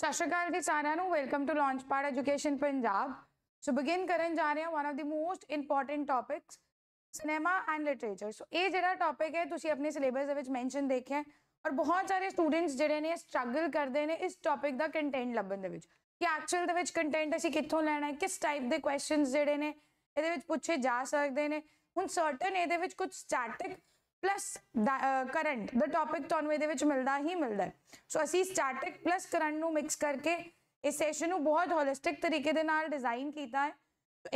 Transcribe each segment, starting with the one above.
ਸਤਿ ਸ਼੍ਰੀ ਅਕਾਲ ਜੀ ਸਾਰਿਆਂ ਨੂੰ welcome to launchpad education Punjab so begin ਕਰਨ ਜਾ ਰਹੇ ਹਾਂ one of the most important topics cinema and literature so ਇਹ ਜਿਹੜਾ ਟਾਪਿਕ ਹੈ ਤੁਸੀਂ ਆਪਣੇ ਸਿਲੇਬਸ ਦੇ ਵਿੱਚ ਮੈਂਸ਼ਨ ਦੇਖਿਆ ਔਰ ਬਹੁਤ ਸਾਰੇ ਸਟੂਡੈਂਟਸ ਜਿਹੜੇ ਨੇ ਸਟਰਗਲ ਕਰਦੇ ਨੇ ਇਸ ਟਾਪਿਕ ਦਾ ਕੰਟੈਂਟ ਲੱਭਣ ਦੇ ਵਿੱਚ ਕਿ ਐਕਚੁਅਲ ਦੇ ਵਿੱਚ ਕੰਟੈਂਟ ਅਸੀਂ ਕਿੱਥੋਂ ਲੈਣਾ ਹੈ ਕਿਸ ਟਾਈਪ ਦੇ ਕੁਐਸਚਨਸ ਜਿਹੜੇ ਨੇ ਇਹਦੇ ਵਿੱਚ ਪੁੱਛੇ ਜਾ ਸਕਦੇ ਨੇ ਹੁਣ ਸਰਟਨ ਇਹਦੇ ਵਿੱਚ ਕੁਝ ਸਟੈਟਿਕ ਪਲੱਸ ਕਰੰਟ ਦਾ ਟੌਪਿਕ ਤੁਹਾਨੂੰ ਇਹਦੇ ਵਿੱਚ ਮਿਲਦਾ ਹੀ ਮਿਲਦਾ ਹੈ ਸੋ ਅਸੀਂ ਸਟੈਟਿਕ ਪਲੱਸ ਕਰੰਟ ਨੂੰ ਮਿਕਸ ਕਰਕੇ ਇਸ ਸੈਸ਼ਨ ਨੂੰ ਬਹੁਤ ਹੋਲਿਸਟਿਕ ਤਰੀਕੇ ਦੇ ਨਾਲ ਡਿਜ਼ਾਈਨ ਕੀਤਾ ਹੈ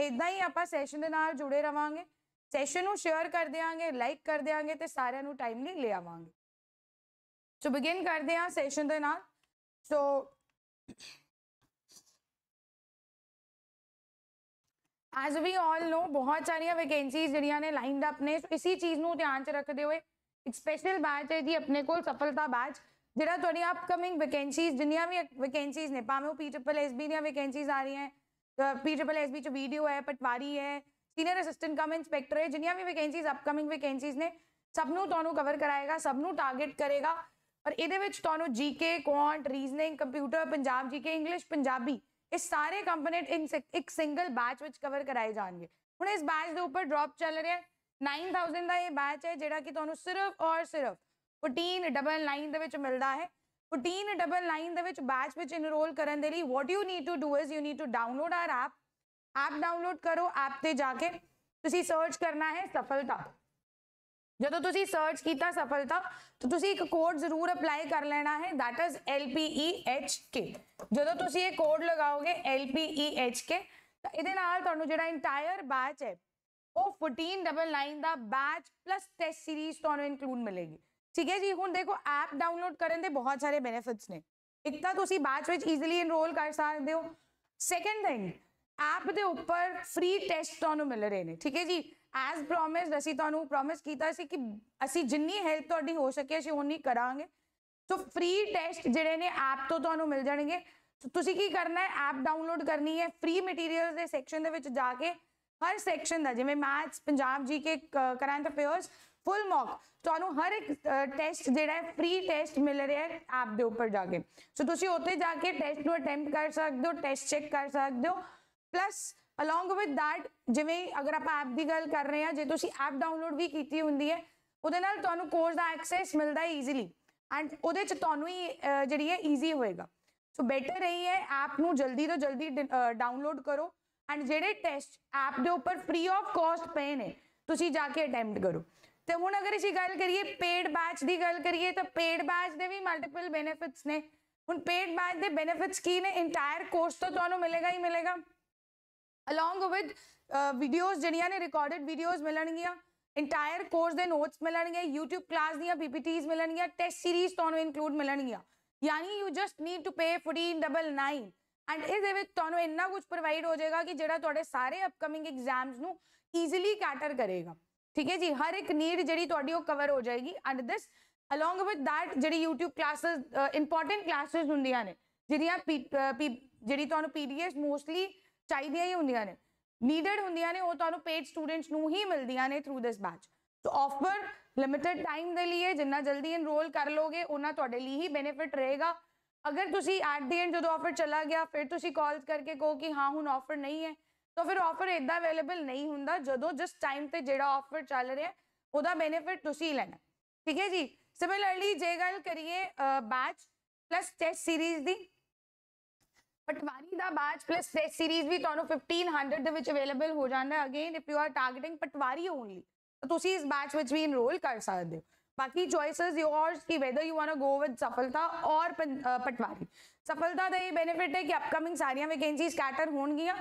ਇਦਾਂ ਹੀ ਆਪਾਂ ਸੈਸ਼ਨ ਦੇ ਨਾਲ ਜੁੜੇ ਰਵਾਂਗੇ ਸੈਸ਼ਨ ਨੂੰ ਸ਼ੇਅਰ ਕਰ ਦੇਵਾਂਗੇ ਲਾਈਕ ਕਰ ਦੇਵਾਂਗੇ ਤੇ ਸਾਰਿਆਂ ਨੂੰ ਟਾਈਮਲੀ ਲੈ ਆਵਾਂਗੇ ਸੋ ਬਿਗਿਨ ਕਰਦੇ ਹਾਂ ਸੈਸ਼ਨ ਦੇ ਨਾਲ ਸੋ ਐਜ਼ ਵੀ ਆਲ ਨੋ ਬਹੁਤ ਸਾਰੀਆਂ ਵੈਕੈਂਸੀਜ਼ ਜਿਹੜੀਆਂ ਨੇ ਲਾਈਨਡ ਅਪ ਨੇ ਸੋ ਇਸੇ ਚੀਜ਼ ਨੂੰ ਧਿਆਨ 'ਚ ਰੱਖਦੇ ਹੋਏ ਇੱਕ ਸਪੈਸ਼ਲ ਬੈਚ ਹੈ ਜੀ ਆਪਣੇ ਕੋਲ ਸਫਲਤਾ ਬੈਚ ਜਿਹੜਾ ਤੁਹਾਡੀ ਅਪਕਮਿੰਗ ਵੈਕੈਂਸੀਜ਼ ਜਿੰਨੀਆਂ ਵੀ ਵੈਕੈਂਸੀਜ਼ ਨੇ ਭਾਵੇਂ ਉਹ ਪੀ ਟ੍ਰਿਪਲ ਐਸ ਬੀ ਦੀਆਂ ਵੈਕੈਂਸੀਜ਼ ਆ ਰਹੀਆਂ ਪੀ ਟ੍ਰਿਪਲ ਐਸ ਬੀ ਚ ਵੀਡੀਓ ਹੈ ਪਟਵਾਰੀ ਹੈ ਸੀਨੀਅਰ ਅਸਿਸਟੈਂਟ ਕਮ ਇਨਸਪੈਕਟਰ ਹੈ ਜਿੰਨੀਆਂ ਵੀ ਵੈਕੈਂਸੀਜ਼ ਅਪਕਮਿੰਗ ਵੈਕੈਂਸੀਜ਼ ਨੇ ਸਭ ਨੂੰ ਤੁਹਾਨੂੰ ਕਵਰ ਕਰਾਏਗਾ ਸਭ ਨੂੰ ਟਾਰਗੇਟ ਕਰੇਗਾ ਔਰ ਇਹਦੇ ਵਿੱਚ ਤੁਹਾਨੂੰ GK quant reasoning computer Punjab GK English Punjabi ਇਹ ਸਾਰੇ ਕੰਪੋਨੈਂਟ ਇੱਕ ਸਿੰਗਲ ਬੈਚ ਵਿੱਚ ਕਵਰ ਕਰਾਏ ਜਾਣਗੇ ਹੁਣ ਇਸ ਬੈਚ ਦੇ ਉੱਪਰ ਡ੍ਰੌਪ ਚੱਲ ਰਿਹਾ ਹੈ 9000 ਦਾ ਇਹ ਬੈਚ ਹੈ ਜਿਹੜਾ ਕਿ ਤੁਹਾਨੂੰ ਸਿਰਫ ਔਰ ਸਿਰਫ 1499 ਦੇ ਵਿੱਚ ਮਿਲਦਾ ਹੈ 1499 ਦੇ ਵਿੱਚ ਬੈਚ ਵਿੱਚ ਇਨਰੋਲ ਕਰਨ ਦੇ ਲਈ what you need to do is you need to download our app app download ਕਰੋ ਐਪ ਤੇ ਜਾ ਕੇ ਤੁਸੀਂ ਸਰਚ ਕਰਨਾ ਹੈ ਸਫਲਤਾ ਜਦੋਂ ਤੁਸੀਂ ਸਰਚ ਕੀਤਾ ਸਫਲਤਾ ਤਾਂ ਤੁਸੀਂ ਇੱਕ ਕੋਡ ਜ਼ਰੂਰ ਅਪਲਾਈ ਕਰ ਲੈਣਾ ਹੈ that is LPEHK ਜਦੋਂ ਤੁਸੀਂ ਇਹ ਕੋਡ ਲਗਾਓਗੇ LPEHK ਤਾਂ ਇਹਦੇ ਨਾਲ ਤੁਹਾਨੂੰ ਜਿਹੜਾ ਇੰਟਾਇਰ ਬੈਚ ਹੈ ਉਹ 1499 ਦਾ ਬੈਚ ਪਲੱਸ ਟੈਸਟ ਸੀਰੀਜ਼ ਤੁਹਾਨੂੰ ਇਨਕਲੂਡ ਮਿਲੇਗੀ ਠੀਕ ਹੈ ਜੀ ਹੁਣ ਦੇਖੋ ਐਪ ਡਾਊਨਲੋਡ ਕਰਨ ਦੇ ਬਹੁਤ ਸਾਰੇ ਬੈਨੀਫਿਟਸ ਨੇ ਇੱਕ ਤਾਂ ਤੁਸੀਂ ਬੈਚ ਵਿੱਚ ਈਜ਼ੀਲੀ ਇਨਰੋਲ ਕਰ ਸਕਦੇ ਹੋ ਸੈਕੰਡ ਥਿੰਗ ਐਪ ਦੇ ਉੱਪਰ ਫ੍ਰੀ ਟੈਸਟ ਤੁਹਾਨੂੰ ਮਿਲ ਰਹੇ ਨੇ ਠੀਕ ਹੈ ਜੀ ਐਸ ਪ੍ਰੋਮਿਸਡ ਅਸੀਂ ਤੁਹਾਨੂੰ ਪ੍ਰੋਮਿਸ ਕੀਤਾ ਸੀ ਕਿ ਅਸੀਂ ਜਿੰਨੀ ਹੈਲਪ ਤੁਹਾਡੀ ਹੋ ਸਕੇ ਅਸੀਂ ਉਨੀ ਕਰਾਂਗੇ ਸੋ ਫ੍ਰੀ ਟੈਸਟ ਜਿਹੜੇ ਨੇ ਐਪ ਤੋਂ ਤੁਹਾਨੂੰ ਮਿਲ ਜਾਣਗੇ ਸੋ ਤੁਸੀਂ ਕੀ ਕਰਨਾ ਹੈ ਐਪ ਡਾਊਨਲੋਡ ਕਰਨੀ ਹੈ ਫ੍ਰੀ ਮਟੀਰੀਅਲਸ ਦੇ ਸੈਕਸ਼ਨ ਦੇ ਵਿੱਚ ਜਾ ਕੇ ਹਰ ਸੈਕਸ਼ਨ ਦਾ ਜਿਵੇਂ maths Punjab GK current affairs full mock ਤੁਹਾਨੂੰ ਹਰ ਇੱਕ ਟੈਸਟ ਜਿਹੜਾ ਹੈ ਫ੍ਰੀ ਟੈਸਟ ਮਿਲ ਰਿਹਾ ਹੈ ਐਪ ਦੇ ਉੱਪਰ ਜਾ ਕੇ ਸੋ ਤੁਸੀਂ ਉੱਥੇ ਜਾ ਕੇ ਟੈਸਟ ਨੂੰ ਅਟੈਂਪਟ ਕਰ ਸਕਦੇ ਹੋ ਟੈਸਟ ਚੈੱਕ ਕਰ ਸਕਦੇ ਹੋ ਪਲੱਸ ਅਲੋਂਗ ਵਿਦ ਥੈਟ ਜਿਵੇਂ ਅਗਰ ਆਪਾਂ ਐਪ ਦੀ ਗੱਲ ਕਰ ਰਹੇ ਆ ਜੇ ਤੁਸੀਂ ਐਪ ਡਾਊਨਲੋਡ ਵੀ ਕੀਤੀ ਹੁੰਦੀ ਹੈ ਉਹਦੇ ਨਾਲ ਤੁਹਾਨੂੰ ਕੋਰਸ ਦਾ ਐਕਸੈਸ ਮਿਲਦਾ ਹੈ ਈਜ਼ੀਲੀ ਐਂਡ ਉਹਦੇ ਚ ਤੁਹਾਨੂੰ ਹੀ ਜਿਹੜੀ ਹੈ ਈਜ਼ੀ ਹੋਏਗਾ ਸੋ ਬੈਟਰ ਰਹੀ ਹੈ ਐਪ ਨੂੰ ਜਲਦੀ ਤੋਂ ਜਲਦੀ ਡਾਊਨਲੋਡ ਕਰੋ ਐਂਡ ਜਿਹੜੇ ਟੈਸਟ ਐਪ ਦੇ ਉੱਪਰ ਫ੍ਰੀ ਆਫ ਕਾਸਟ ਪਏ ਨੇ ਤੁਸੀਂ ਜਾ ਕੇ ਅਟੈਂਪਟ ਕਰੋ ਤੇ ਹੁਣ ਅਗਰ ਅਸੀਂ ਗੱਲ ਕਰੀਏ ਪੇਡ ਬੈਚ ਦੀ ਗੱਲ ਕਰੀਏ ਤਾਂ ਪੇਡ ਬੈਚ ਦੇ ਵੀ ਮਲਟੀਪਲ ਬੈਨੀਫਿਟਸ ਨੇ ਹੁਣ ਪੇਡ ਬੈਚ ਦੇ ਬੈਨੀਫਿਟਸ ਕੀ ਨੇ ਇੰਟਾਇਰ ਕੋਰਸ ਤੋਂ ਤੁਹਾਨੂੰ ਮਿਲੇਗਾ ਹੀ ਮਿਲੇਗਾ ਅਲੋਂਗ ਵਿਦ ਵੀਡੀਓਜ਼ ਜਿਹੜੀਆਂ ਨੇ ਰਿਕਾਰਡਡ ਵੀਡੀਓਜ਼ ਮਿਲਣਗੀਆਂ ਇੰਟਾਇਰ ਕੋਰਸ ਦੇ ਨੋਟਸ ਮਿਲਣਗੇ YouTube ਕਲਾਸ ਦੀਆਂ PPTs ਮਿਲਣਗੀਆਂ ਟੈਸਟ ਸੀਰੀਜ਼ ਤੁਹਾਨੂੰ ਇਨਕਲੂਡ ਮਿਲਣਗੀਆਂ ਯਾਨੀ you just need to pay 1499 and ਇਸ ਦੇ ਵਿੱਚ ਤੁਹਾਨੂੰ ਇੰਨਾ ਕੁਝ ਪ੍ਰੋਵਾਈਡ ਹੋ ਜਾਏਗਾ ਕਿ ਜਿਹੜਾ ਤੁਹਾਡੇ ਸਾਰੇ ਅਪਕਮਿੰਗ ਐਗਜ਼ਾਮਸ ਨੂੰ ਈਜ਼ੀਲੀ ਕੈਟਰ ਕਰੇਗਾ ਠੀਕ ਹੈ ਜੀ ਹਰ ਇੱਕ ਨੀਡ ਜਿਹੜੀ ਤੁਹਾਡੀ ਉਹ ਕਵਰ ਹੋ ਜਾਏਗੀ and this along with that ਜਿਹੜੀ YouTube ਕਲਾਸਸ ਇੰਪੋਰਟੈਂਟ ਕਲਾਸਸ ਹੁੰਦੀਆਂ ਨੇ ਜਿਹੜੀਆਂ ਜਿਹੜੀ ਤੁਹਾਨੂੰ ਪੀਡੀਐਸ ਮੋਸਟਲੀ ਚਾਹੀਦੀਆਂ ਹੀ ਹੁੰਦੀਆਂ ਨੇ ਨੀਡਡ ਹੁੰਦੀਆਂ ਨੇ ਉਹ ਤੁਹਾਨੂੰ ਪੇਡ ਸਟੂਡੈਂਟਸ ਨੂੰ ਹੀ ਮਿਲਦੀਆਂ ਨੇ through this batch so offer limited time ਦੇ ਲਈ ਜਿੰਨਾ ਜਲਦੀ ਇਨਰੋਲ ਕਰ ਲੋਗੇ ਉਹਨਾਂ ਤੁਹਾਡੇ ਲਈ ਹੀ ਬੈਨੀਫਿਟ ਰਹੇਗਾ ਅਗਰ ਤੁਸੀਂ ਐਟ ਦੀ ਐਂਡ ਜਦੋਂ ਆਫਰ ਚਲਾ ਗਿਆ ਫਿਰ ਤੁਸੀਂ ਕਾਲ ਕਰਕੇ ਕਹੋ ਕਿ ਹਾਂ ਹੁਣ ਆਫਰ ਨਹੀਂ ਹੈ ਤਾਂ ਫਿਰ ਆਫਰ ਇਦਾਂ ਅਵੇਲੇਬਲ ਨਹੀਂ ਹੁੰਦਾ ਜਦੋਂ ਜਿਸ ਟਾਈਮ ਤੇ ਜਿਹੜਾ ਆਫਰ ਚੱਲ ਰਿਹਾ ਉਹਦਾ ਬੈਨੀਫਿਟ ਤੁਸੀਂ ਲੈਣਾ ਠੀਕ ਹੈ ਜੀ ਸਿਮਿਲਰਲੀ ਜੇ ਗੱਲ ਕਰੀਏ ਬੈਚ ਪਲੱਸ ਟੈਸਟ ਸੀਰੀਜ਼ ਦੀ ਪਟਵਾਰੀ ਦਾ ਬੈਚ ਪਲੱਸ ਟੈਸਟ ਸੀਰੀਜ਼ ਵੀ ਤੁਹਾਨੂੰ 1500 ਦੇ ਵਿੱਚ ਅਵੇਲੇਬਲ ਹੋ ਜਾਂਦਾ ਹੈ again if you are targeting patwari only ਤਾਂ ਤੁਸੀਂ ਇਸ ਬੈਚ ਵਿੱਚ ਵੀ ਇਨਰੋਲ ਕਰ ਸਕਦੇ ਹੋ बाकी चॉइसेस योर्स कि whether you want to go with Safalta और पटवारी सफलता ਦਾ ਇਹ ਬੈਨੀਫਿਟ ਹੈ ਕਿ ਅਪਕਮਿੰਗ ਸਾਰੀਆਂ ਵੈਕੈਂਸੀ ਸਕੈਟਰ ਹੋਣਗੀਆਂ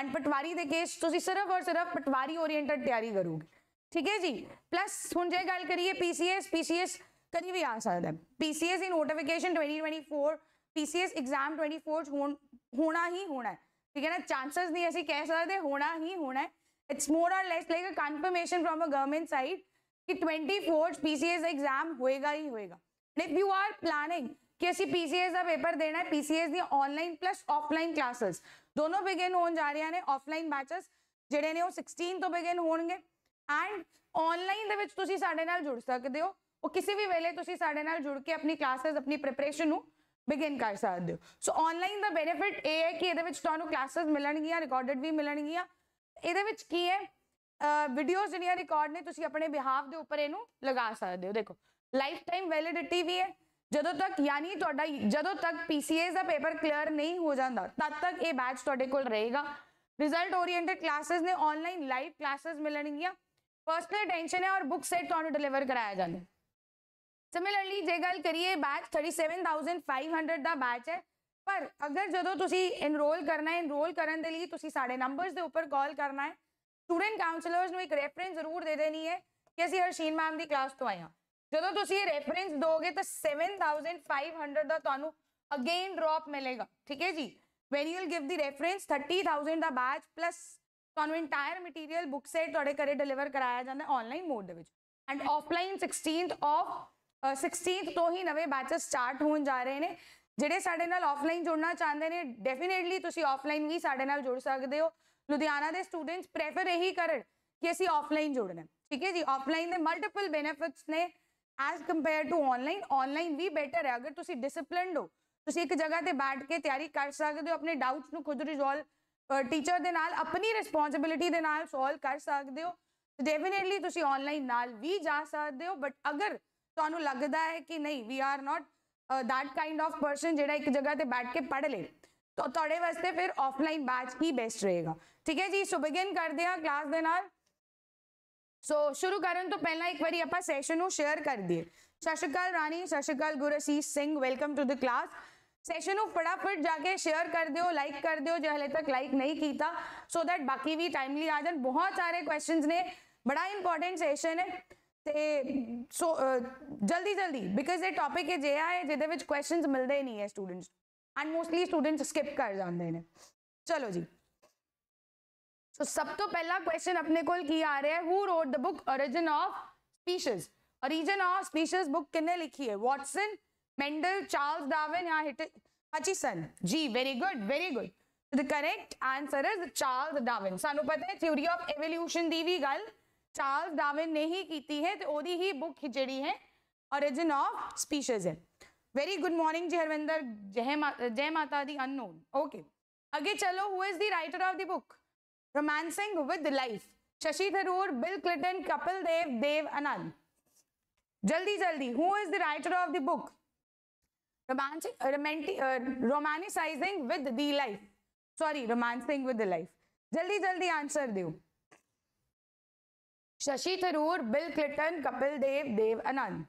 ਐਂਡ ਪਟਵਾਰੀ ਦੇ ਕੇਸ ਤੁਸੀਂ ਸਿਰਫ ਔਰ ਸਿਰਫ ਪਟਵਾਰੀ oriented ਤਿਆਰੀ ਕਰੋਗੇ ਠੀਕ ਹੈ ਜੀ ਪਲੱਸ ਹੁਣ ਜੇ ਗੱਲ ਕਰੀਏ ਪੀਸੀਐਸ ਪੀਸੀਐਸ ਕਦੀ ਵੀ ਆ ਸਕਦਾ ਹੈ ਪੀਸੀਐਸ ਦੀ ਨੋਟੀਫਿਕੇਸ਼ਨ 2024 ਪੀਸੀਐਸ ਐਗਜ਼ਾਮ 24 ਹੁਣ ਹੋਣਾ ਹੀ ਹੋਣਾ ਠੀਕ ਹੈ ਨਾ ਚਾਂਸਸ ਨਹੀਂ ਅਸੀਂ ਕਹਿ ਸਕਦੇ ਹੋਣਾ ਹੀ ਹੋਣਾ it's more or less like uh confirmation from uh government side ਕਿ 24th ਪੀਸੀਐਸ ਐਗਜ਼ਾਮ ਹੋਏਗਾ ਹੀ ਹੋਏਗਾ and if you are planning ਕਿ ਅਸੀਂ ਪੀਸੀਐਸ ਦਾ ਪੇਪਰ ਦੇਣਾ ਹੈ ਪੀਸੀਐਸ ਦੀ ਆਨਲਾਈਨ ਪਲੱਸ ਆਫਲਾਈਨ ਕਲਾਸਸ ਦੋਨੋਂ ਬਿਗਨ ਹੋਣ ਜਾ ਰਹੀਆਂ ਨੇ ਆਫਲਾਈਨ ਬੈਚਸ ਜਿਹੜੇ ਨੇ ਉਹ 16 ਤੋਂ ਬਿਗਨ ਹੋਣਗੇ ਐਂਡ ਆਨਲਾਈਨ ਦੇ ਵਿੱਚ ਤੁਸੀਂ ਸਾਡੇ ਨਾਲ ਜੁੜ ਸਕਦੇ ਹੋ ਉਹ ਕਿਸੇ ਵੀ ਵੇਲੇ ਤੁਸੀਂ ਸਾਡੇ ਨਾਲ ਜੁੜ ਕੇ ਆਪਣੀ ਕਲਾਸਸ ਆਪਣੀ ਪ੍ਰੈਪਰੇਸ਼ਨ ਨੂੰ ਬਿਗਨ ਕਰ ਸਕਦੇ ਹੋ ਸੋ ਆਨਲਾਈਨ ਦਾ ਬੈਨੀਫਿਟ ਇਹ ਹੈ ਕਿ ਇਹਦੇ ਵਿੱਚ ਤੁਹਾਨੂੰ ਕਲਾਸਸ ਮਿਲਣਗੀਆਂ ਰਿਕਾਰਡਡ ਵੀ ਮਿਲਣਗੀਆਂ ਇਹਦੇ ਵਿੱਚ ਕੀ ਹੈ ਵੀਡੀਓਜ਼ ਜਿਹੜੀਆਂ ਰਿਕਾਰਡ ਨੇ ਤੁਸੀਂ ਆਪਣੇ ਬਿਹਾਫ ਦੇ ਉੱਪਰ ਇਹਨੂੰ ਲਗਾ ਸਕਦੇ ਹੋ ਦੇਖੋ ਲਾਈਫ ਟਾਈਮ ਵੈਲਿਡਿਟੀ ਵੀ ਹੈ ਜਦੋਂ ਤੱਕ ਯਾਨੀ ਤੁਹਾਡਾ ਜਦੋਂ ਤੱਕ ਪੀਸੀਏਸ ਦਾ ਪੇਪਰ ਕਲੀਅਰ ਨਹੀਂ ਹੋ ਜਾਂਦਾ ਤਦ ਤੱਕ ਇਹ ਬੈਚ ਤੁਹਾਡੇ ਕੋਲ ਰਹੇਗਾ ਰਿਜ਼ਲਟ ਓਰੀਐਂਟਡ ਕਲਾਸਸ ਨੇ ਆਨਲਾਈਨ ਲਾਈਵ ਕਲਾਸਸ ਮਿਲਣਗੀਆਂ ਪਰਸਨਲ ਟੈਂਸ਼ਨ ਹੈ ਔਰ ਬੁੱਕ ਸੈਟ ਤੁਹਾਨੂੰ ਡਿਲੀਵਰ ਕਰਾਇਆ ਜਾਂਦਾ ਸਿਮਿਲਰਲੀ ਜੇ ਗੱਲ ਕਰੀਏ ਬੈਚ 37500 ਦਾ ਬੈਚ ਹੈ ਪਰ ਅਗਰ ਜਦੋਂ ਤੁਸੀਂ ਇਨਰੋਲ ਕਰਨਾ ਹੈ ਇਨਰੋਲ ਕਰਨ ਦੇ ਲਈ ਤੁਸੀਂ ਸਾਡੇ ਨੰਬਰਸ ਦੇ ਉੱਪਰ ਕਾਲ ਕਰਨਾ ਹੈ ਸਟੂਡੈਂਟ ਕਾਉਂਸਲਰਸ ਨੂੰ ਇੱਕ ਰੈਫਰੈਂਸ ਜ਼ਰੂਰ ਦੇ ਦੇਣੀ ਹੈ ਕਿ ਅਸੀਂ ਹਰਸ਼ੀਨ ਮੈਮ ਦੀ ਕਲਾਸ ਤੋਂ ਆਏ ਹਾਂ ਜਦੋਂ ਤੁਸੀਂ ਇਹ ਰੈਫਰੈਂਸ ਦੋਗੇ ਤਾਂ 7500 ਦਾ ਤੁਹਾਨੂੰ ਅਗੇਨ ਡ੍ਰੌਪ ਮਿਲੇਗਾ ਠੀਕ ਹੈ ਜੀ when you give the reference 30000 ਦਾ ਬੈਚ ਪਲੱਸ ਤੁਹਾਨੂੰ ਇੰਟਾਇਰ ਮਟੀਰੀਅਲ ਬੁੱਕ ਸੈਟ ਤੁਹਾਡੇ ਘਰੇ ਡਿਲੀਵਰ ਕਰਾਇਆ ਜਾਂਦਾ ਆਨਲਾਈਨ ਮੋਡ ਦੇ ਵਿੱਚ and offline 16th of 16th ਤੋਂ ਹੀ ਨਵੇਂ ਬੈਚਸ ਸਟਾਰਟ ਹੋਣ ਜਾ ਰਹੇ ਨੇ ਜਿਹੜੇ ਸਾਡੇ ਨਾਲ ਆਫਲਾਈਨ ਜੁੜਨਾ ਚਾਹੁੰਦੇ ਨੇ ਡੈਫੀਨੇਟਲੀ ਤੁਸੀਂ ਆਫਲਾਈਨ ਵੀ ਸਾਡੇ ਨਾਲ ਜੁੜ ਸਕਦੇ ਹੋ ਲੁਧਿਆਣਾ ਦੇ ਸਟੂਡੈਂਟਸ ਪ੍ਰੇਫਰ ਇਹੀ ਕਰਨ ਕਿ ਅਸੀਂ ਆਫਲਾਈਨ ਜੁੜਨਾ ਠੀਕ ਹੈ ਜੀ ਆਫਲਾਈਨ ਦੇ ਮਲਟੀਪਲ ਬੈਨੀਫਿਟਸ ਨੇ as compared to online online ਵੀ ਬੈਟਰ ਹੈ ਅਗਰ ਤੁਸੀਂ ਡਿਸਪਲਿਨਡ ਹੋ ਤੁਸੀਂ ਇੱਕ ਜਗ੍ਹਾ ਤੇ ਬੈਠ ਕੇ ਤਿਆਰੀ ਕਰ ਸਕਦੇ ਹੋ ਆਪਣੇ ਡਾਊਟਸ ਨੂੰ ਖੁਦ ਰਿਜ਼ੋਲਵ ਟੀਚਰ ਦੇ ਨਾਲ ਆਪਣੀ ਰਿਸਪੌਂਸਿਬਿਲਟੀ ਦੇ ਨਾਲ ਸੋਲਵ ਕਰ ਸਕਦੇ ਹੋ ਡੈਫੀਨੇਟਲੀ ਤੁਸੀਂ ਆਨਲਾਈਨ ਨਾਲ ਵੀ ਜਾ ਸਕਦੇ ਹੋ ਬਟ ਅਗਰ ਤੁਹਾਨੂੰ ਲੱਗਦਾ ਹੈ ਕਿ ਨਹੀਂ we are not that kind of person ਜਿਹੜਾ ਇੱਕ ਜਗ੍ਹਾ ਤੇ ਬੈਠ ਕੇ ਪੜ ਲੇ ਤਾਂ ਤੁਹਾਡੇ ਵਾਸਤੇ ਫਿਰ ਆਫਲਾਈਨ ਬੈਚ ਹੀ ਬੈਸਟ ਰਹੇਗਾ ਠੀਕ ਹੈ ਜੀ ਸੋ ਬਿਗਨ ਕਰਦੇ ਹਾਂ ਕਲਾਸ ਦੇ ਨਾਲ ਸੋ ਸ਼ੁਰੂ ਕਰਨ ਤੋਂ ਪਹਿਲਾਂ ਇੱਕ ਵਾਰੀ ਆਪਾਂ ਸੈਸ਼ਨ ਨੂੰ ਸ਼ੇਅਰ ਕਰ ਦਈਏ Shashkal Rani Shashkal Gursi Singh welcome to the class session ਨੂੰ ਫਟਾਫਟ ਜਾ ਕੇ ਸ਼ੇਅਰ ਕਰ ਦਿਓ ਲਾਈਕ ਕਰ ਦਿਓ ਜੇ ਹਲੇ ਤੱਕ ਲਾਈਕ ਨਹੀਂ ਕੀਤਾ ਸੋ ਦੈਟ ਬਾਕੀ ਵੀ ਟਾਈਮਲੀ ਆ ਜਾਣ ਬਹੁਤ ਸਾਰੇ ਕੁਐਸਚਨਸ ਨੇ ਬੜਾ ਇੰਪੋਰਟੈਂਟ ਸੈਸ਼ਨ ਹੈ ਤੇ ਸੋ ਜਲਦੀ ਜਲਦੀ ਬਿਕਾਜ਼ ਇਹ ਟੌਪਿਕ ਅਜਿਹਾ ਹੈ ਜਿਹਦੇ ਵਿੱਚ ਕੁਐਸਚਨਸ ਮਿਲਦੇ ਨਹੀਂ ਹੈ students and mostly students skip ਕਰ ਜਾਂਦੇ ਨੇ ਚਲੋ ਜੀ ਸੋ ਸਭ ਤੋਂ ਪਹਿਲਾ ਕੁਐਸਚਨ ਆਪਣੇ ਕੋਲ ਕੀ ਆ ਰਿਹਾ ਹੈ who wrote the book origin of species origin of species book ਕਿਨੇ ਲਿਖੀ ਹੈ ਵਾਟਸਨ मेंडल चार्ल्स डार्विन या हचिसन जी very good very good the correct answer is Charles Darwin ਸਾਨੂੰ ਪਤਾ ਹੈ ਥਿਊਰੀ ਆਫ ਇਵੋਲੂਸ਼ਨ ਦੀ ਵੀ ਗੱਲ ਚਾਰਲਸ ਡਾਰਵਿਨ ਨੇ ਹੀ ਕੀਤੀ है तो ओरी ही बुक जड़ी है ओरिजिन ऑफ स्पीशीज है वेरी गुड मॉर्निंग जी हरविंदर जय मा जय माता दी अननोन ओके आगे चलो who is the writer of the book romancing with life Shashi Tharoor Bill Clinton Kapil Dev Dev Anant जल्दी जल्दी who is the writer of the book romancing romanticising with the life sorry romancing with the life जल्दी जल्दी answer दो Shashi Tharoor Bill Clinton Kapil Dev Dev Anant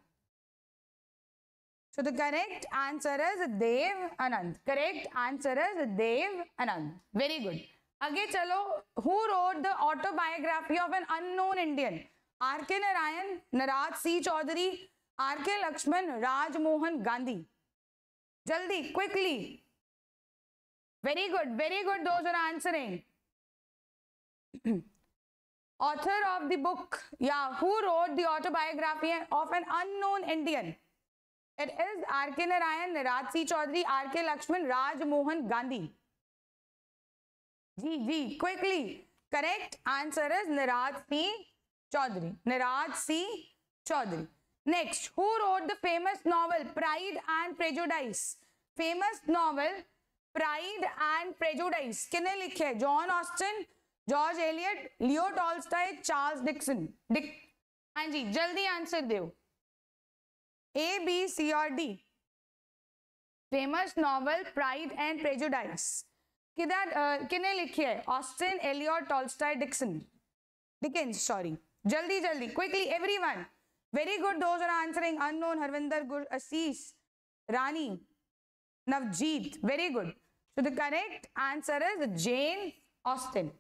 so the correct answer is Dev Anant correct answer is Dev Anant very good आगे चलो who wrote the autobiography of an unknown Indian R के नारायण नाराज सी चौधरी आर के लक्ष्मण राजमोहन गांधी जल्दी quickly very good very good दो answering author of the book या who wrote the autobiography of an unknown Indian it is are के नारायण राज सिंह चौधरी आर के लक्ष्मण राजमोहन गांधी जी जी quickly correct answer is Niraj Singh Chaudhary Niraj Singh Chaudhary next who wrote the famous novel pride and prejudice famous novel pride and prejudice किने लिखे John Austen George Eliot लियो Tolstoy Charles Dixon Dick हाँ जी जल्दी answer दो ए बी सी और D famous novel pride and prejudice किधर किने लिखी है Austen Eliot Tolstoy Dixon Dickens sorry जल्दी जल्दी quickly everyone very good those are answering unknown Harvinder Gur Ashish Rani Navjeet very good so the correct answer is Jane Austen